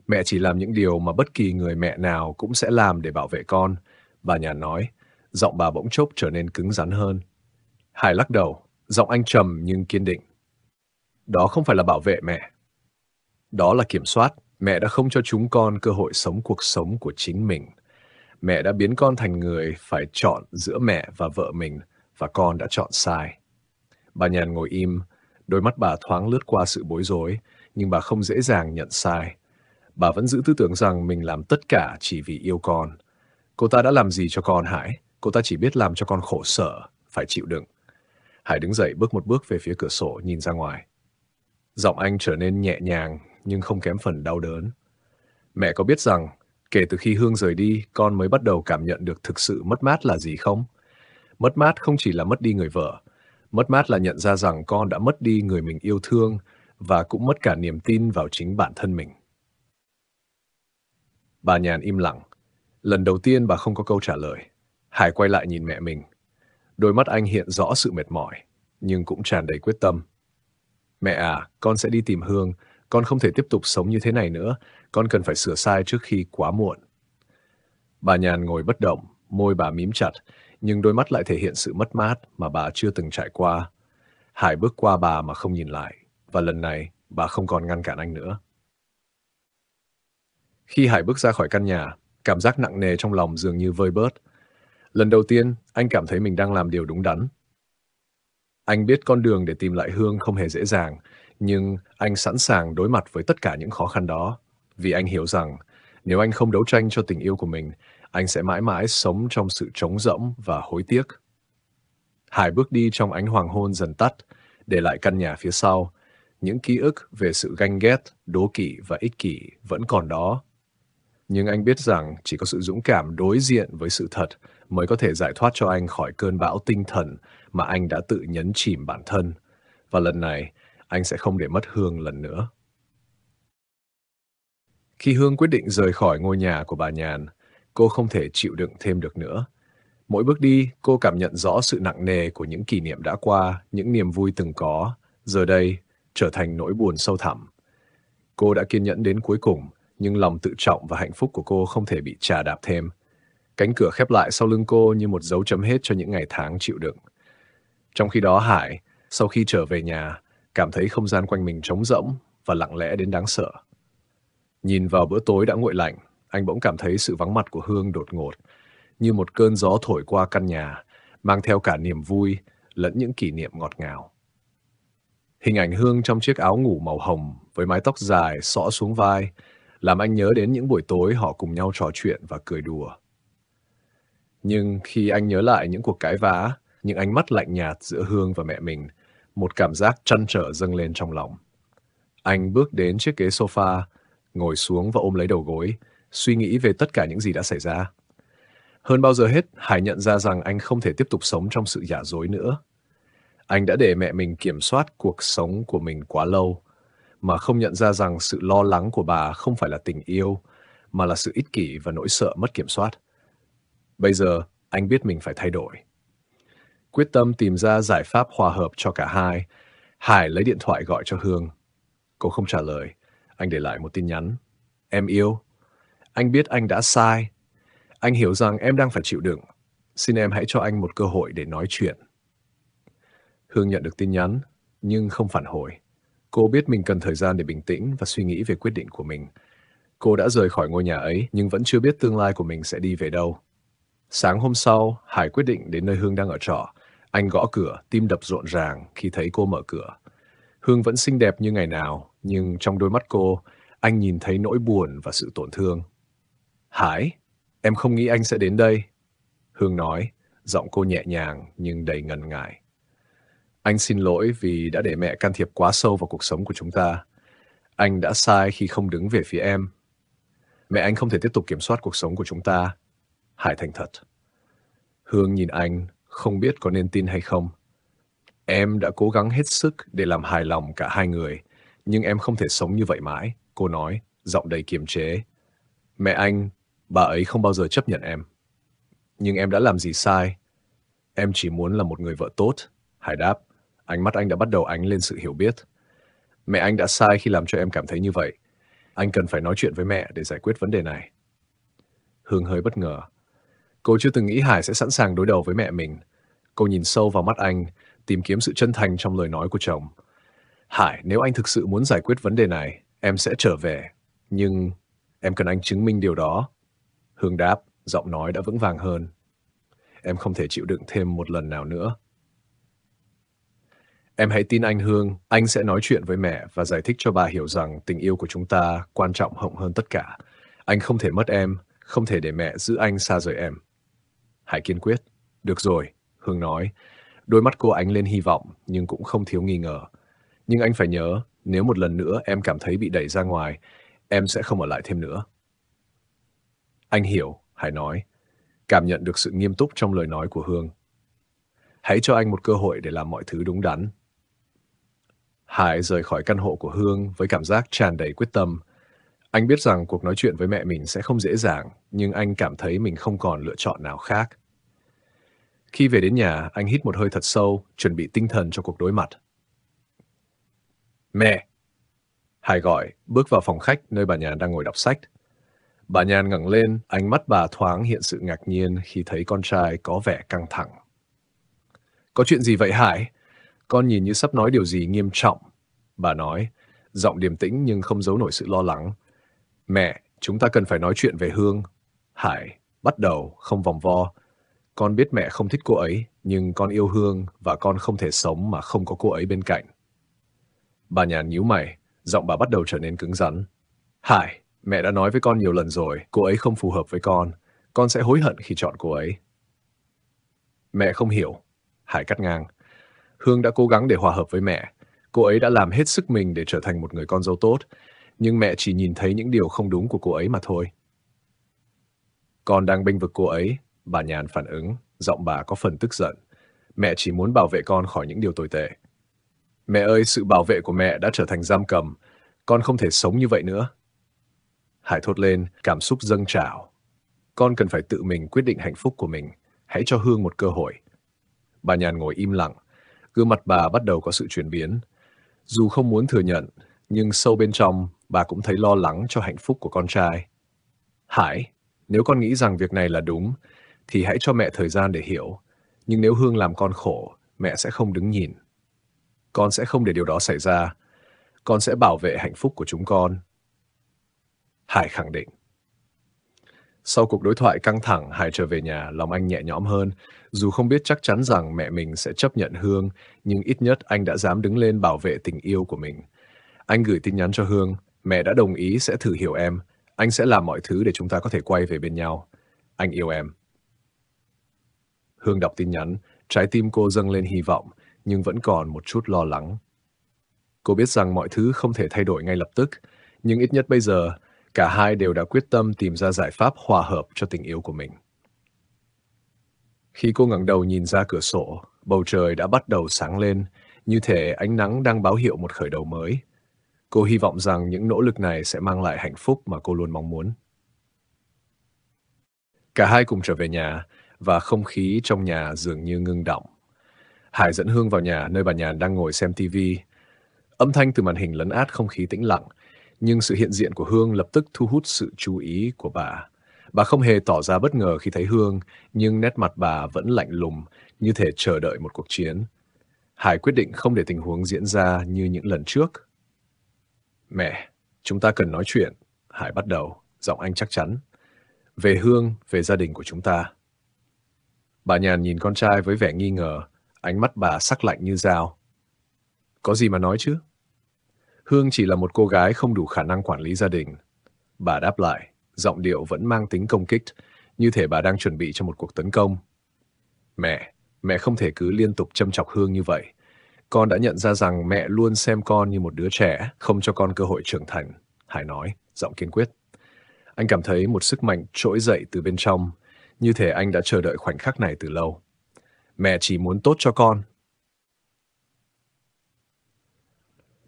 Mẹ chỉ làm những điều mà bất kỳ người mẹ nào cũng sẽ làm để bảo vệ con. Bà nhà nói, giọng bà bỗng chốc trở nên cứng rắn hơn. Hải lắc đầu, giọng anh trầm nhưng kiên định. Đó không phải là bảo vệ mẹ. Đó là kiểm soát. Mẹ đã không cho chúng con cơ hội sống cuộc sống của chính mình. Mẹ đã biến con thành người phải chọn giữa mẹ và vợ mình, và con đã chọn sai. Bà nhàn ngồi im, đôi mắt bà thoáng lướt qua sự bối rối, nhưng bà không dễ dàng nhận sai. Bà vẫn giữ tư tưởng rằng mình làm tất cả chỉ vì yêu con. Cô ta đã làm gì cho con Hải? Cô ta chỉ biết làm cho con khổ sở, phải chịu đựng. Hải đứng dậy bước một bước về phía cửa sổ nhìn ra ngoài. Giọng anh trở nên nhẹ nhàng nhưng không kém phần đau đớn. Mẹ có biết rằng kể từ khi Hương rời đi con mới bắt đầu cảm nhận được thực sự mất mát là gì không? Mất mát không chỉ là mất đi người vợ Mất mát là nhận ra rằng con đã mất đi người mình yêu thương và cũng mất cả niềm tin vào chính bản thân mình. Bà Nhàn im lặng. Lần đầu tiên bà không có câu trả lời. Hải quay lại nhìn mẹ mình. Đôi mắt anh hiện rõ sự mệt mỏi, nhưng cũng tràn đầy quyết tâm. Mẹ à, con sẽ đi tìm Hương. Con không thể tiếp tục sống như thế này nữa. Con cần phải sửa sai trước khi quá muộn. Bà Nhàn ngồi bất động, môi bà mím chặt, nhưng đôi mắt lại thể hiện sự mất mát mà bà chưa từng trải qua. Hải bước qua bà mà không nhìn lại, và lần này bà không còn ngăn cản anh nữa. Khi Hải bước ra khỏi căn nhà, cảm giác nặng nề trong lòng dường như vơi bớt. Lần đầu tiên, anh cảm thấy mình đang làm điều đúng đắn. Anh biết con đường để tìm lại Hương không hề dễ dàng, nhưng anh sẵn sàng đối mặt với tất cả những khó khăn đó, vì anh hiểu rằng nếu anh không đấu tranh cho tình yêu của mình anh sẽ mãi mãi sống trong sự trống rỗng và hối tiếc. Hải bước đi trong ánh hoàng hôn dần tắt, để lại căn nhà phía sau. Những ký ức về sự ganh ghét, đố kỵ và ích kỷ vẫn còn đó. Nhưng anh biết rằng chỉ có sự dũng cảm đối diện với sự thật mới có thể giải thoát cho anh khỏi cơn bão tinh thần mà anh đã tự nhấn chìm bản thân. Và lần này, anh sẽ không để mất Hương lần nữa. Khi Hương quyết định rời khỏi ngôi nhà của bà Nhàn, cô không thể chịu đựng thêm được nữa. Mỗi bước đi, cô cảm nhận rõ sự nặng nề của những kỷ niệm đã qua, những niềm vui từng có, giờ đây trở thành nỗi buồn sâu thẳm. Cô đã kiên nhẫn đến cuối cùng, nhưng lòng tự trọng và hạnh phúc của cô không thể bị trà đạp thêm. Cánh cửa khép lại sau lưng cô như một dấu chấm hết cho những ngày tháng chịu đựng. Trong khi đó Hải, sau khi trở về nhà, cảm thấy không gian quanh mình trống rỗng và lặng lẽ đến đáng sợ. Nhìn vào bữa tối đã nguội lạnh, anh bỗng cảm thấy sự vắng mặt của Hương đột ngột, như một cơn gió thổi qua căn nhà, mang theo cả niềm vui lẫn những kỷ niệm ngọt ngào. Hình ảnh Hương trong chiếc áo ngủ màu hồng với mái tóc dài xõa xuống vai, làm anh nhớ đến những buổi tối họ cùng nhau trò chuyện và cười đùa. Nhưng khi anh nhớ lại những cuộc cãi vã, những ánh mắt lạnh nhạt giữa Hương và mẹ mình, một cảm giác chăn trở dâng lên trong lòng. Anh bước đến chiếc ghế sofa, ngồi xuống và ôm lấy đầu gối, suy nghĩ về tất cả những gì đã xảy ra. Hơn bao giờ hết, Hải nhận ra rằng anh không thể tiếp tục sống trong sự giả dối nữa. Anh đã để mẹ mình kiểm soát cuộc sống của mình quá lâu, mà không nhận ra rằng sự lo lắng của bà không phải là tình yêu, mà là sự ích kỷ và nỗi sợ mất kiểm soát. Bây giờ, anh biết mình phải thay đổi. Quyết tâm tìm ra giải pháp hòa hợp cho cả hai, Hải lấy điện thoại gọi cho Hương. Cô không trả lời, anh để lại một tin nhắn. Em yêu, anh biết anh đã sai. Anh hiểu rằng em đang phải chịu đựng. Xin em hãy cho anh một cơ hội để nói chuyện. Hương nhận được tin nhắn, nhưng không phản hồi. Cô biết mình cần thời gian để bình tĩnh và suy nghĩ về quyết định của mình. Cô đã rời khỏi ngôi nhà ấy nhưng vẫn chưa biết tương lai của mình sẽ đi về đâu. Sáng hôm sau, Hải quyết định đến nơi Hương đang ở trọ. Anh gõ cửa, tim đập rộn ràng khi thấy cô mở cửa. Hương vẫn xinh đẹp như ngày nào, nhưng trong đôi mắt cô, anh nhìn thấy nỗi buồn và sự tổn thương. Hải, em không nghĩ anh sẽ đến đây. Hương nói, giọng cô nhẹ nhàng nhưng đầy ngần ngại. Anh xin lỗi vì đã để mẹ can thiệp quá sâu vào cuộc sống của chúng ta. Anh đã sai khi không đứng về phía em. Mẹ anh không thể tiếp tục kiểm soát cuộc sống của chúng ta. Hải thành thật. Hương nhìn anh, không biết có nên tin hay không. Em đã cố gắng hết sức để làm hài lòng cả hai người, nhưng em không thể sống như vậy mãi, cô nói, giọng đầy kiềm chế. Mẹ anh Bà ấy không bao giờ chấp nhận em. Nhưng em đã làm gì sai? Em chỉ muốn là một người vợ tốt. Hải đáp, ánh mắt anh đã bắt đầu ánh lên sự hiểu biết. Mẹ anh đã sai khi làm cho em cảm thấy như vậy. Anh cần phải nói chuyện với mẹ để giải quyết vấn đề này. Hương hơi bất ngờ. Cô chưa từng nghĩ Hải sẽ sẵn sàng đối đầu với mẹ mình. Cô nhìn sâu vào mắt anh, tìm kiếm sự chân thành trong lời nói của chồng. Hải, nếu anh thực sự muốn giải quyết vấn đề này, em sẽ trở về. Nhưng em cần anh chứng minh điều đó. Hương đáp, giọng nói đã vững vàng hơn. Em không thể chịu đựng thêm một lần nào nữa. Em hãy tin anh Hương, anh sẽ nói chuyện với mẹ và giải thích cho bà hiểu rằng tình yêu của chúng ta quan trọng hộng hơn tất cả. Anh không thể mất em, không thể để mẹ giữ anh xa rời em. Hải kiên quyết. Được rồi, Hương nói. Đôi mắt cô ánh lên hy vọng, nhưng cũng không thiếu nghi ngờ. Nhưng anh phải nhớ, nếu một lần nữa em cảm thấy bị đẩy ra ngoài, em sẽ không ở lại thêm nữa. Anh hiểu, Hải nói, cảm nhận được sự nghiêm túc trong lời nói của Hương. Hãy cho anh một cơ hội để làm mọi thứ đúng đắn. Hải rời khỏi căn hộ của Hương với cảm giác tràn đầy quyết tâm. Anh biết rằng cuộc nói chuyện với mẹ mình sẽ không dễ dàng, nhưng anh cảm thấy mình không còn lựa chọn nào khác. Khi về đến nhà, anh hít một hơi thật sâu, chuẩn bị tinh thần cho cuộc đối mặt. Mẹ! Hải gọi, bước vào phòng khách nơi bà nhà đang ngồi đọc sách. Bà nhàn ngẩng lên, ánh mắt bà thoáng hiện sự ngạc nhiên khi thấy con trai có vẻ căng thẳng. Có chuyện gì vậy Hải? Con nhìn như sắp nói điều gì nghiêm trọng. Bà nói, giọng điềm tĩnh nhưng không giấu nổi sự lo lắng. Mẹ, chúng ta cần phải nói chuyện về Hương. Hải, bắt đầu, không vòng vo. Con biết mẹ không thích cô ấy, nhưng con yêu Hương và con không thể sống mà không có cô ấy bên cạnh. Bà nhàn nhíu mày, giọng bà bắt đầu trở nên cứng rắn. Hải, Mẹ đã nói với con nhiều lần rồi, cô ấy không phù hợp với con. Con sẽ hối hận khi chọn cô ấy. Mẹ không hiểu. Hải cắt ngang. Hương đã cố gắng để hòa hợp với mẹ. Cô ấy đã làm hết sức mình để trở thành một người con dâu tốt. Nhưng mẹ chỉ nhìn thấy những điều không đúng của cô ấy mà thôi. Con đang bênh vực cô ấy. Bà nhàn phản ứng, giọng bà có phần tức giận. Mẹ chỉ muốn bảo vệ con khỏi những điều tồi tệ. Mẹ ơi, sự bảo vệ của mẹ đã trở thành giam cầm. Con không thể sống như vậy nữa. Hải thốt lên, cảm xúc dâng trào. Con cần phải tự mình quyết định hạnh phúc của mình. Hãy cho Hương một cơ hội. Bà nhàn ngồi im lặng. Gương mặt bà bắt đầu có sự chuyển biến. Dù không muốn thừa nhận, nhưng sâu bên trong, bà cũng thấy lo lắng cho hạnh phúc của con trai. Hải, nếu con nghĩ rằng việc này là đúng, thì hãy cho mẹ thời gian để hiểu. Nhưng nếu Hương làm con khổ, mẹ sẽ không đứng nhìn. Con sẽ không để điều đó xảy ra. Con sẽ bảo vệ hạnh phúc của chúng con. Hải khẳng định. Sau cuộc đối thoại căng thẳng, Hải trở về nhà, lòng anh nhẹ nhõm hơn. Dù không biết chắc chắn rằng mẹ mình sẽ chấp nhận Hương, nhưng ít nhất anh đã dám đứng lên bảo vệ tình yêu của mình. Anh gửi tin nhắn cho Hương, mẹ đã đồng ý sẽ thử hiểu em. Anh sẽ làm mọi thứ để chúng ta có thể quay về bên nhau. Anh yêu em. Hương đọc tin nhắn, trái tim cô dâng lên hy vọng, nhưng vẫn còn một chút lo lắng. Cô biết rằng mọi thứ không thể thay đổi ngay lập tức, nhưng ít nhất bây giờ cả hai đều đã quyết tâm tìm ra giải pháp hòa hợp cho tình yêu của mình. Khi cô ngẩng đầu nhìn ra cửa sổ, bầu trời đã bắt đầu sáng lên, như thể ánh nắng đang báo hiệu một khởi đầu mới. Cô hy vọng rằng những nỗ lực này sẽ mang lại hạnh phúc mà cô luôn mong muốn. Cả hai cùng trở về nhà, và không khí trong nhà dường như ngưng động. Hải dẫn Hương vào nhà nơi bà Nhàn đang ngồi xem tivi. Âm thanh từ màn hình lấn át không khí tĩnh lặng, nhưng sự hiện diện của Hương lập tức thu hút sự chú ý của bà. Bà không hề tỏ ra bất ngờ khi thấy Hương, nhưng nét mặt bà vẫn lạnh lùng, như thể chờ đợi một cuộc chiến. Hải quyết định không để tình huống diễn ra như những lần trước. Mẹ, chúng ta cần nói chuyện. Hải bắt đầu, giọng anh chắc chắn. Về Hương, về gia đình của chúng ta. Bà nhàn nhìn con trai với vẻ nghi ngờ, ánh mắt bà sắc lạnh như dao. Có gì mà nói chứ? Hương chỉ là một cô gái không đủ khả năng quản lý gia đình. Bà đáp lại, giọng điệu vẫn mang tính công kích, như thể bà đang chuẩn bị cho một cuộc tấn công. Mẹ, mẹ không thể cứ liên tục châm chọc Hương như vậy. Con đã nhận ra rằng mẹ luôn xem con như một đứa trẻ, không cho con cơ hội trưởng thành. Hải nói, giọng kiên quyết. Anh cảm thấy một sức mạnh trỗi dậy từ bên trong, như thể anh đã chờ đợi khoảnh khắc này từ lâu. Mẹ chỉ muốn tốt cho con,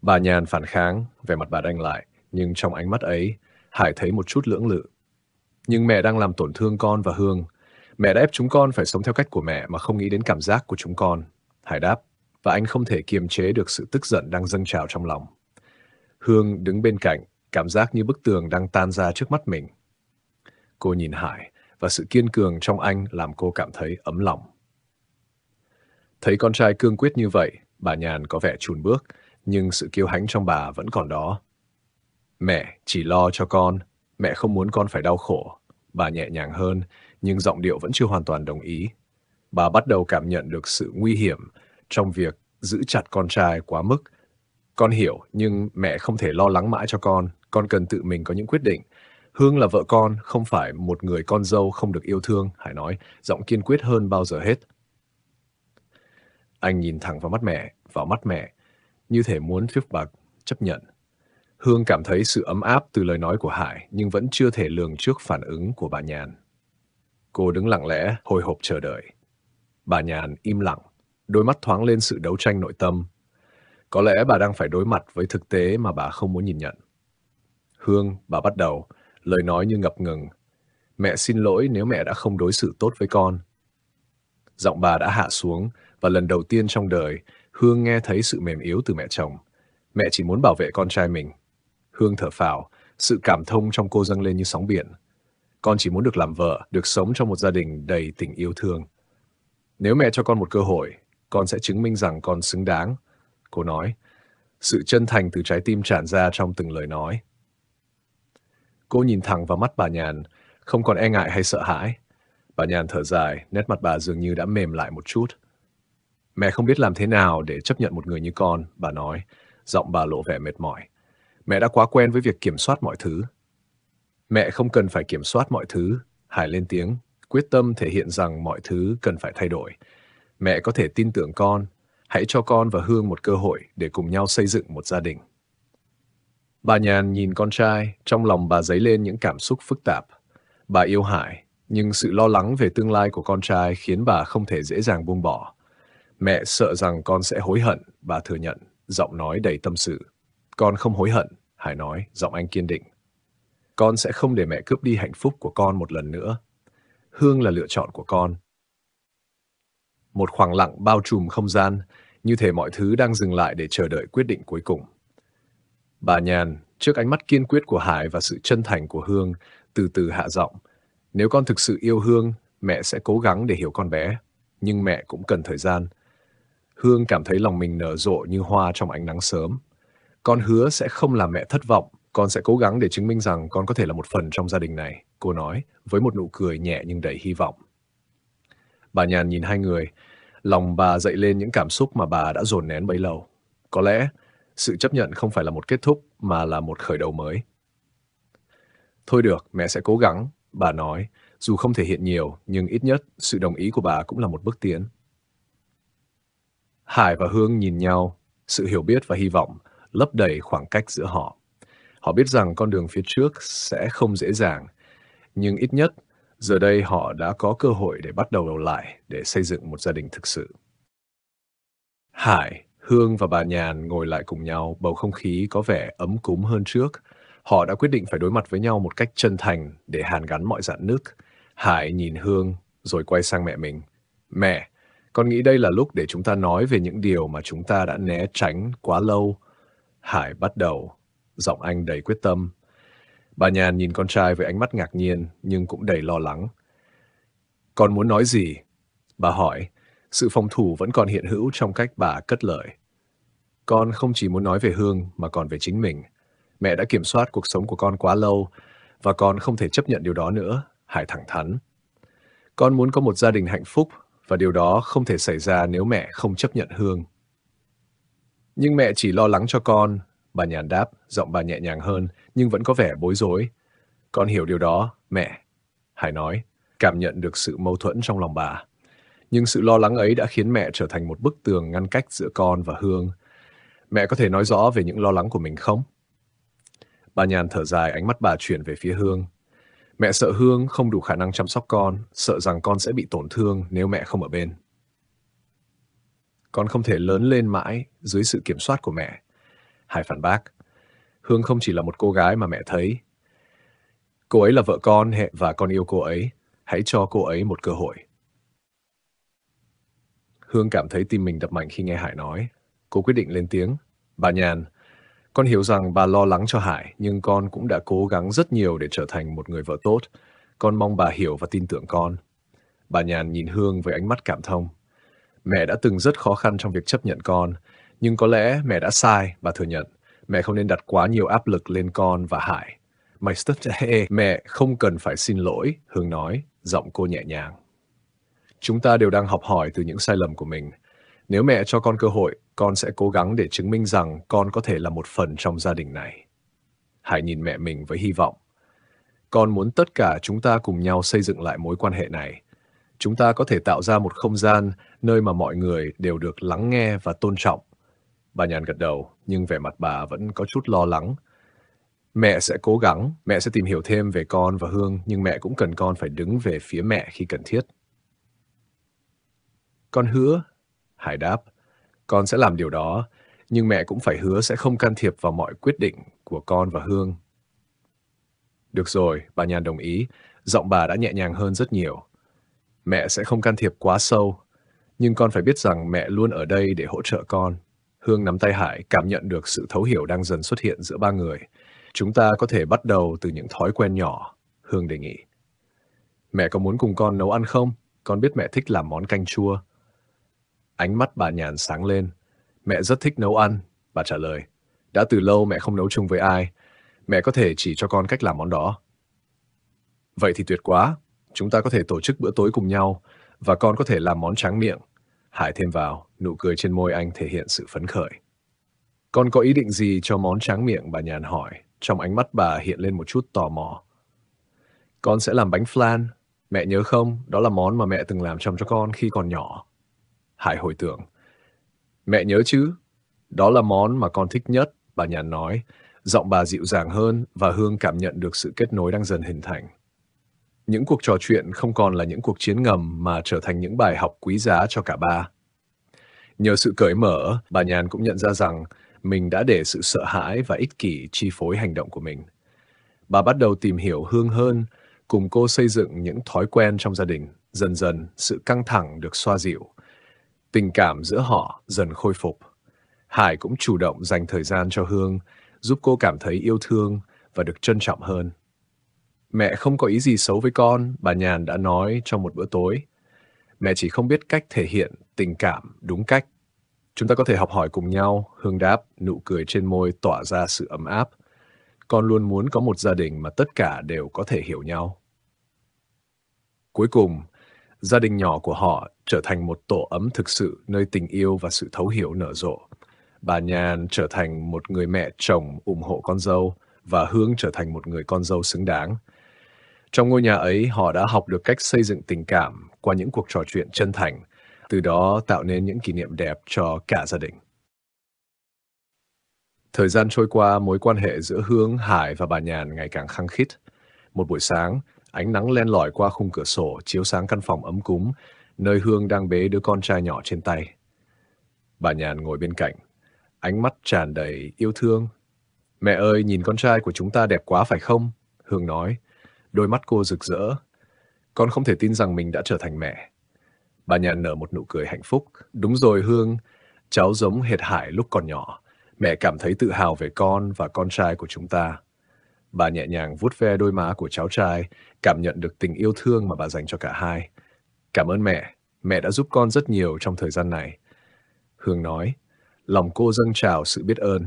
Bà nhàn phản kháng, vẻ mặt bà đanh lại, nhưng trong ánh mắt ấy, Hải thấy một chút lưỡng lự. Nhưng mẹ đang làm tổn thương con và Hương. Mẹ đã ép chúng con phải sống theo cách của mẹ mà không nghĩ đến cảm giác của chúng con. Hải đáp, và anh không thể kiềm chế được sự tức giận đang dâng trào trong lòng. Hương đứng bên cạnh, cảm giác như bức tường đang tan ra trước mắt mình. Cô nhìn Hải, và sự kiên cường trong anh làm cô cảm thấy ấm lòng. Thấy con trai cương quyết như vậy, bà Nhàn có vẻ chùn bước, nhưng sự kiêu hãnh trong bà vẫn còn đó. Mẹ chỉ lo cho con, mẹ không muốn con phải đau khổ. Bà nhẹ nhàng hơn, nhưng giọng điệu vẫn chưa hoàn toàn đồng ý. Bà bắt đầu cảm nhận được sự nguy hiểm trong việc giữ chặt con trai quá mức. Con hiểu, nhưng mẹ không thể lo lắng mãi cho con. Con cần tự mình có những quyết định. Hương là vợ con, không phải một người con dâu không được yêu thương, Hải nói, giọng kiên quyết hơn bao giờ hết. Anh nhìn thẳng vào mắt mẹ, vào mắt mẹ, như thể muốn thuyết phục chấp nhận. Hương cảm thấy sự ấm áp từ lời nói của Hải nhưng vẫn chưa thể lường trước phản ứng của bà Nhàn. Cô đứng lặng lẽ, hồi hộp chờ đợi. Bà Nhàn im lặng, đôi mắt thoáng lên sự đấu tranh nội tâm. Có lẽ bà đang phải đối mặt với thực tế mà bà không muốn nhìn nhận. Hương, bà bắt đầu, lời nói như ngập ngừng. Mẹ xin lỗi nếu mẹ đã không đối xử tốt với con. Giọng bà đã hạ xuống và lần đầu tiên trong đời Hương nghe thấy sự mềm yếu từ mẹ chồng. Mẹ chỉ muốn bảo vệ con trai mình. Hương thở phào, sự cảm thông trong cô dâng lên như sóng biển. Con chỉ muốn được làm vợ, được sống trong một gia đình đầy tình yêu thương. Nếu mẹ cho con một cơ hội, con sẽ chứng minh rằng con xứng đáng. Cô nói, sự chân thành từ trái tim tràn ra trong từng lời nói. Cô nhìn thẳng vào mắt bà Nhàn, không còn e ngại hay sợ hãi. Bà Nhàn thở dài, nét mặt bà dường như đã mềm lại một chút. Mẹ không biết làm thế nào để chấp nhận một người như con, bà nói. Giọng bà lộ vẻ mệt mỏi. Mẹ đã quá quen với việc kiểm soát mọi thứ. Mẹ không cần phải kiểm soát mọi thứ, Hải lên tiếng, quyết tâm thể hiện rằng mọi thứ cần phải thay đổi. Mẹ có thể tin tưởng con, hãy cho con và Hương một cơ hội để cùng nhau xây dựng một gia đình. Bà Nhàn nhìn con trai, trong lòng bà dấy lên những cảm xúc phức tạp. Bà yêu Hải, nhưng sự lo lắng về tương lai của con trai khiến bà không thể dễ dàng buông bỏ. Mẹ sợ rằng con sẽ hối hận, bà thừa nhận, giọng nói đầy tâm sự. Con không hối hận, Hải nói, giọng anh kiên định. Con sẽ không để mẹ cướp đi hạnh phúc của con một lần nữa. Hương là lựa chọn của con. Một khoảng lặng bao trùm không gian, như thể mọi thứ đang dừng lại để chờ đợi quyết định cuối cùng. Bà Nhàn, trước ánh mắt kiên quyết của Hải và sự chân thành của Hương, từ từ hạ giọng. Nếu con thực sự yêu Hương, mẹ sẽ cố gắng để hiểu con bé. Nhưng mẹ cũng cần thời gian. Hương cảm thấy lòng mình nở rộ như hoa trong ánh nắng sớm. Con hứa sẽ không làm mẹ thất vọng, con sẽ cố gắng để chứng minh rằng con có thể là một phần trong gia đình này, cô nói, với một nụ cười nhẹ nhưng đầy hy vọng. Bà nhàn nhìn hai người, lòng bà dậy lên những cảm xúc mà bà đã dồn nén bấy lâu. Có lẽ, sự chấp nhận không phải là một kết thúc mà là một khởi đầu mới. Thôi được, mẹ sẽ cố gắng, bà nói, dù không thể hiện nhiều nhưng ít nhất sự đồng ý của bà cũng là một bước tiến. Hải và Hương nhìn nhau, sự hiểu biết và hy vọng lấp đầy khoảng cách giữa họ. Họ biết rằng con đường phía trước sẽ không dễ dàng, nhưng ít nhất giờ đây họ đã có cơ hội để bắt đầu đầu lại để xây dựng một gia đình thực sự. Hải, Hương và bà Nhàn ngồi lại cùng nhau, bầu không khí có vẻ ấm cúng hơn trước. Họ đã quyết định phải đối mặt với nhau một cách chân thành để hàn gắn mọi dạn nứt. Hải nhìn Hương rồi quay sang mẹ mình. Mẹ, con nghĩ đây là lúc để chúng ta nói về những điều mà chúng ta đã né tránh quá lâu. Hải bắt đầu, giọng anh đầy quyết tâm. Bà Nhàn nhìn con trai với ánh mắt ngạc nhiên nhưng cũng đầy lo lắng. Con muốn nói gì? Bà hỏi, sự phòng thủ vẫn còn hiện hữu trong cách bà cất lời. Con không chỉ muốn nói về Hương mà còn về chính mình. Mẹ đã kiểm soát cuộc sống của con quá lâu và con không thể chấp nhận điều đó nữa, Hải thẳng thắn. Con muốn có một gia đình hạnh phúc và điều đó không thể xảy ra nếu mẹ không chấp nhận Hương. Nhưng mẹ chỉ lo lắng cho con, bà nhàn đáp, giọng bà nhẹ nhàng hơn nhưng vẫn có vẻ bối rối. Con hiểu điều đó, mẹ. Hải nói, cảm nhận được sự mâu thuẫn trong lòng bà. Nhưng sự lo lắng ấy đã khiến mẹ trở thành một bức tường ngăn cách giữa con và Hương. Mẹ có thể nói rõ về những lo lắng của mình không? Bà nhàn thở dài ánh mắt bà chuyển về phía Hương. Mẹ sợ Hương không đủ khả năng chăm sóc con, sợ rằng con sẽ bị tổn thương nếu mẹ không ở bên. Con không thể lớn lên mãi dưới sự kiểm soát của mẹ. Hải phản bác. Hương không chỉ là một cô gái mà mẹ thấy. Cô ấy là vợ con hệ và con yêu cô ấy. Hãy cho cô ấy một cơ hội. Hương cảm thấy tim mình đập mạnh khi nghe Hải nói. Cô quyết định lên tiếng. Bà Nhàn, con hiểu rằng bà lo lắng cho Hải, nhưng con cũng đã cố gắng rất nhiều để trở thành một người vợ tốt. Con mong bà hiểu và tin tưởng con. Bà Nhàn nhìn Hương với ánh mắt cảm thông. Mẹ đã từng rất khó khăn trong việc chấp nhận con, nhưng có lẽ mẹ đã sai, bà thừa nhận. Mẹ không nên đặt quá nhiều áp lực lên con và Hải. Mày stop mẹ không cần phải xin lỗi, Hương nói, giọng cô nhẹ nhàng. Chúng ta đều đang học hỏi từ những sai lầm của mình. Nếu mẹ cho con cơ hội, con sẽ cố gắng để chứng minh rằng con có thể là một phần trong gia đình này. Hãy nhìn mẹ mình với hy vọng. Con muốn tất cả chúng ta cùng nhau xây dựng lại mối quan hệ này. Chúng ta có thể tạo ra một không gian nơi mà mọi người đều được lắng nghe và tôn trọng. Bà nhàn gật đầu, nhưng vẻ mặt bà vẫn có chút lo lắng. Mẹ sẽ cố gắng, mẹ sẽ tìm hiểu thêm về con và Hương, nhưng mẹ cũng cần con phải đứng về phía mẹ khi cần thiết. Con hứa Hải đáp, con sẽ làm điều đó, nhưng mẹ cũng phải hứa sẽ không can thiệp vào mọi quyết định của con và Hương. Được rồi, bà Nhàn đồng ý, giọng bà đã nhẹ nhàng hơn rất nhiều. Mẹ sẽ không can thiệp quá sâu, nhưng con phải biết rằng mẹ luôn ở đây để hỗ trợ con. Hương nắm tay Hải cảm nhận được sự thấu hiểu đang dần xuất hiện giữa ba người. Chúng ta có thể bắt đầu từ những thói quen nhỏ, Hương đề nghị. Mẹ có muốn cùng con nấu ăn không? Con biết mẹ thích làm món canh chua. Ánh mắt bà nhàn sáng lên. Mẹ rất thích nấu ăn, bà trả lời. Đã từ lâu mẹ không nấu chung với ai. Mẹ có thể chỉ cho con cách làm món đó. Vậy thì tuyệt quá. Chúng ta có thể tổ chức bữa tối cùng nhau và con có thể làm món tráng miệng. Hải thêm vào, nụ cười trên môi anh thể hiện sự phấn khởi. Con có ý định gì cho món tráng miệng bà nhàn hỏi, trong ánh mắt bà hiện lên một chút tò mò. Con sẽ làm bánh flan, mẹ nhớ không, đó là món mà mẹ từng làm trong cho con khi còn nhỏ. Hải hồi tưởng. Mẹ nhớ chứ, đó là món mà con thích nhất, bà Nhàn nói. Giọng bà dịu dàng hơn và Hương cảm nhận được sự kết nối đang dần hình thành. Những cuộc trò chuyện không còn là những cuộc chiến ngầm mà trở thành những bài học quý giá cho cả ba. Nhờ sự cởi mở, bà Nhàn cũng nhận ra rằng mình đã để sự sợ hãi và ích kỷ chi phối hành động của mình. Bà bắt đầu tìm hiểu Hương hơn, cùng cô xây dựng những thói quen trong gia đình. Dần dần, sự căng thẳng được xoa dịu Tình cảm giữa họ dần khôi phục. Hải cũng chủ động dành thời gian cho Hương, giúp cô cảm thấy yêu thương và được trân trọng hơn. Mẹ không có ý gì xấu với con, bà Nhàn đã nói trong một bữa tối. Mẹ chỉ không biết cách thể hiện tình cảm đúng cách. Chúng ta có thể học hỏi cùng nhau, Hương đáp, nụ cười trên môi tỏa ra sự ấm áp. Con luôn muốn có một gia đình mà tất cả đều có thể hiểu nhau. Cuối cùng, gia đình nhỏ của họ trở thành một tổ ấm thực sự nơi tình yêu và sự thấu hiểu nở rộ. Bà Nhàn trở thành một người mẹ chồng ủng hộ con dâu và Hương trở thành một người con dâu xứng đáng. Trong ngôi nhà ấy, họ đã học được cách xây dựng tình cảm qua những cuộc trò chuyện chân thành, từ đó tạo nên những kỷ niệm đẹp cho cả gia đình. Thời gian trôi qua, mối quan hệ giữa Hương, Hải và bà Nhàn ngày càng khăng khít. Một buổi sáng, Ánh nắng len lỏi qua khung cửa sổ, chiếu sáng căn phòng ấm cúng, nơi Hương đang bế đứa con trai nhỏ trên tay. Bà Nhàn ngồi bên cạnh, ánh mắt tràn đầy yêu thương. Mẹ ơi, nhìn con trai của chúng ta đẹp quá phải không? Hương nói, đôi mắt cô rực rỡ. Con không thể tin rằng mình đã trở thành mẹ. Bà Nhàn nở một nụ cười hạnh phúc. Đúng rồi Hương, cháu giống hệt Hải lúc còn nhỏ. Mẹ cảm thấy tự hào về con và con trai của chúng ta. Bà nhẹ nhàng vuốt ve đôi má của cháu trai, cảm nhận được tình yêu thương mà bà dành cho cả hai. Cảm ơn mẹ, mẹ đã giúp con rất nhiều trong thời gian này. Hương nói, lòng cô dâng trào sự biết ơn.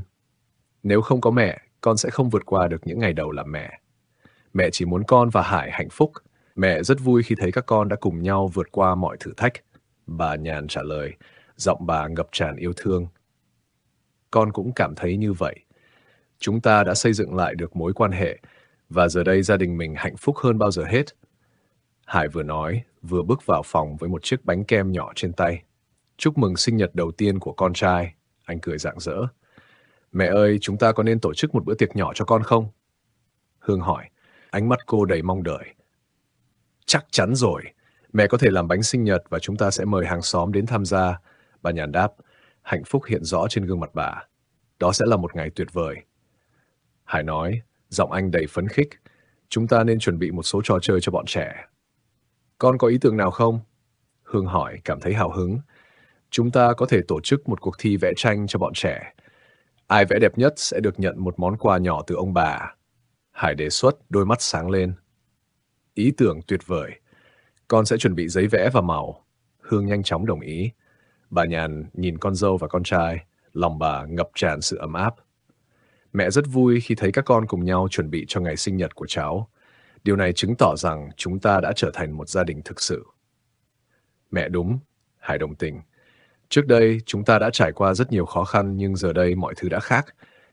Nếu không có mẹ, con sẽ không vượt qua được những ngày đầu làm mẹ. Mẹ chỉ muốn con và Hải hạnh phúc. Mẹ rất vui khi thấy các con đã cùng nhau vượt qua mọi thử thách. Bà nhàn trả lời, giọng bà ngập tràn yêu thương. Con cũng cảm thấy như vậy. Chúng ta đã xây dựng lại được mối quan hệ và giờ đây gia đình mình hạnh phúc hơn bao giờ hết. Hải vừa nói, vừa bước vào phòng với một chiếc bánh kem nhỏ trên tay. Chúc mừng sinh nhật đầu tiên của con trai. Anh cười rạng rỡ. Mẹ ơi, chúng ta có nên tổ chức một bữa tiệc nhỏ cho con không? Hương hỏi, ánh mắt cô đầy mong đợi. Chắc chắn rồi, mẹ có thể làm bánh sinh nhật và chúng ta sẽ mời hàng xóm đến tham gia. Bà nhàn đáp, hạnh phúc hiện rõ trên gương mặt bà. Đó sẽ là một ngày tuyệt vời. Hải nói, giọng anh đầy phấn khích. Chúng ta nên chuẩn bị một số trò chơi cho bọn trẻ. Con có ý tưởng nào không? Hương hỏi, cảm thấy hào hứng. Chúng ta có thể tổ chức một cuộc thi vẽ tranh cho bọn trẻ. Ai vẽ đẹp nhất sẽ được nhận một món quà nhỏ từ ông bà. Hải đề xuất, đôi mắt sáng lên. Ý tưởng tuyệt vời. Con sẽ chuẩn bị giấy vẽ và màu. Hương nhanh chóng đồng ý. Bà Nhàn nhìn con dâu và con trai, lòng bà ngập tràn sự ấm áp. Mẹ rất vui khi thấy các con cùng nhau chuẩn bị cho ngày sinh nhật của cháu. Điều này chứng tỏ rằng chúng ta đã trở thành một gia đình thực sự. Mẹ đúng, Hải đồng tình. Trước đây, chúng ta đã trải qua rất nhiều khó khăn nhưng giờ đây mọi thứ đã khác.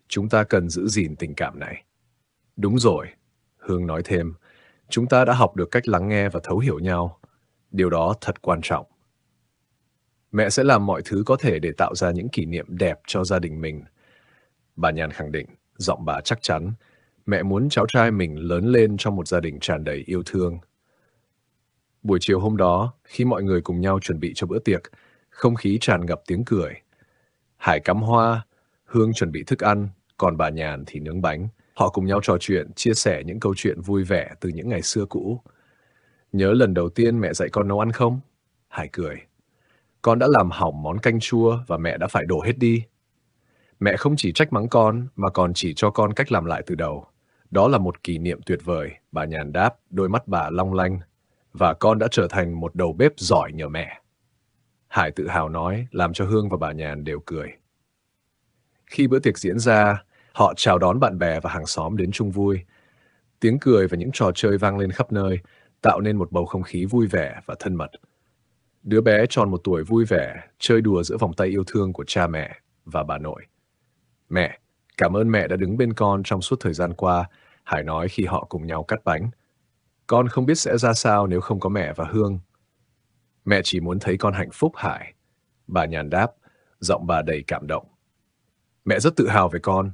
Chúng ta cần giữ gìn tình cảm này. Đúng rồi, Hương nói thêm. Chúng ta đã học được cách lắng nghe và thấu hiểu nhau. Điều đó thật quan trọng. Mẹ sẽ làm mọi thứ có thể để tạo ra những kỷ niệm đẹp cho gia đình mình – Bà Nhàn khẳng định, giọng bà chắc chắn, mẹ muốn cháu trai mình lớn lên trong một gia đình tràn đầy yêu thương. Buổi chiều hôm đó, khi mọi người cùng nhau chuẩn bị cho bữa tiệc, không khí tràn ngập tiếng cười. Hải cắm hoa, Hương chuẩn bị thức ăn, còn bà Nhàn thì nướng bánh. Họ cùng nhau trò chuyện, chia sẻ những câu chuyện vui vẻ từ những ngày xưa cũ. Nhớ lần đầu tiên mẹ dạy con nấu ăn không? Hải cười. Con đã làm hỏng món canh chua và mẹ đã phải đổ hết đi. Mẹ không chỉ trách mắng con, mà còn chỉ cho con cách làm lại từ đầu. Đó là một kỷ niệm tuyệt vời, bà nhàn đáp, đôi mắt bà long lanh. Và con đã trở thành một đầu bếp giỏi nhờ mẹ. Hải tự hào nói, làm cho Hương và bà nhàn đều cười. Khi bữa tiệc diễn ra, họ chào đón bạn bè và hàng xóm đến chung vui. Tiếng cười và những trò chơi vang lên khắp nơi, tạo nên một bầu không khí vui vẻ và thân mật. Đứa bé tròn một tuổi vui vẻ, chơi đùa giữa vòng tay yêu thương của cha mẹ và bà nội. Mẹ, cảm ơn mẹ đã đứng bên con trong suốt thời gian qua, Hải nói khi họ cùng nhau cắt bánh. Con không biết sẽ ra sao nếu không có mẹ và Hương. Mẹ chỉ muốn thấy con hạnh phúc Hải. Bà nhàn đáp, giọng bà đầy cảm động. Mẹ rất tự hào về con.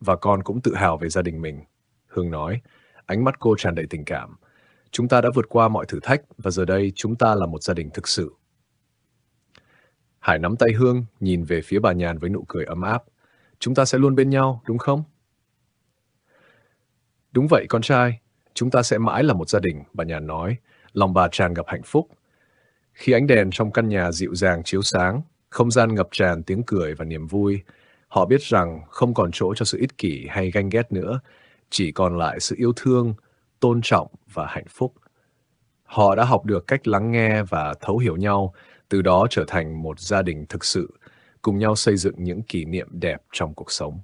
Và con cũng tự hào về gia đình mình. Hương nói, ánh mắt cô tràn đầy tình cảm. Chúng ta đã vượt qua mọi thử thách và giờ đây chúng ta là một gia đình thực sự. Hải nắm tay Hương, nhìn về phía bà Nhàn với nụ cười ấm áp chúng ta sẽ luôn bên nhau, đúng không? Đúng vậy, con trai. Chúng ta sẽ mãi là một gia đình, bà nhà nói. Lòng bà tràn ngập hạnh phúc. Khi ánh đèn trong căn nhà dịu dàng chiếu sáng, không gian ngập tràn tiếng cười và niềm vui, họ biết rằng không còn chỗ cho sự ích kỷ hay ganh ghét nữa, chỉ còn lại sự yêu thương, tôn trọng và hạnh phúc. Họ đã học được cách lắng nghe và thấu hiểu nhau, từ đó trở thành một gia đình thực sự cùng nhau xây dựng những kỷ niệm đẹp trong cuộc sống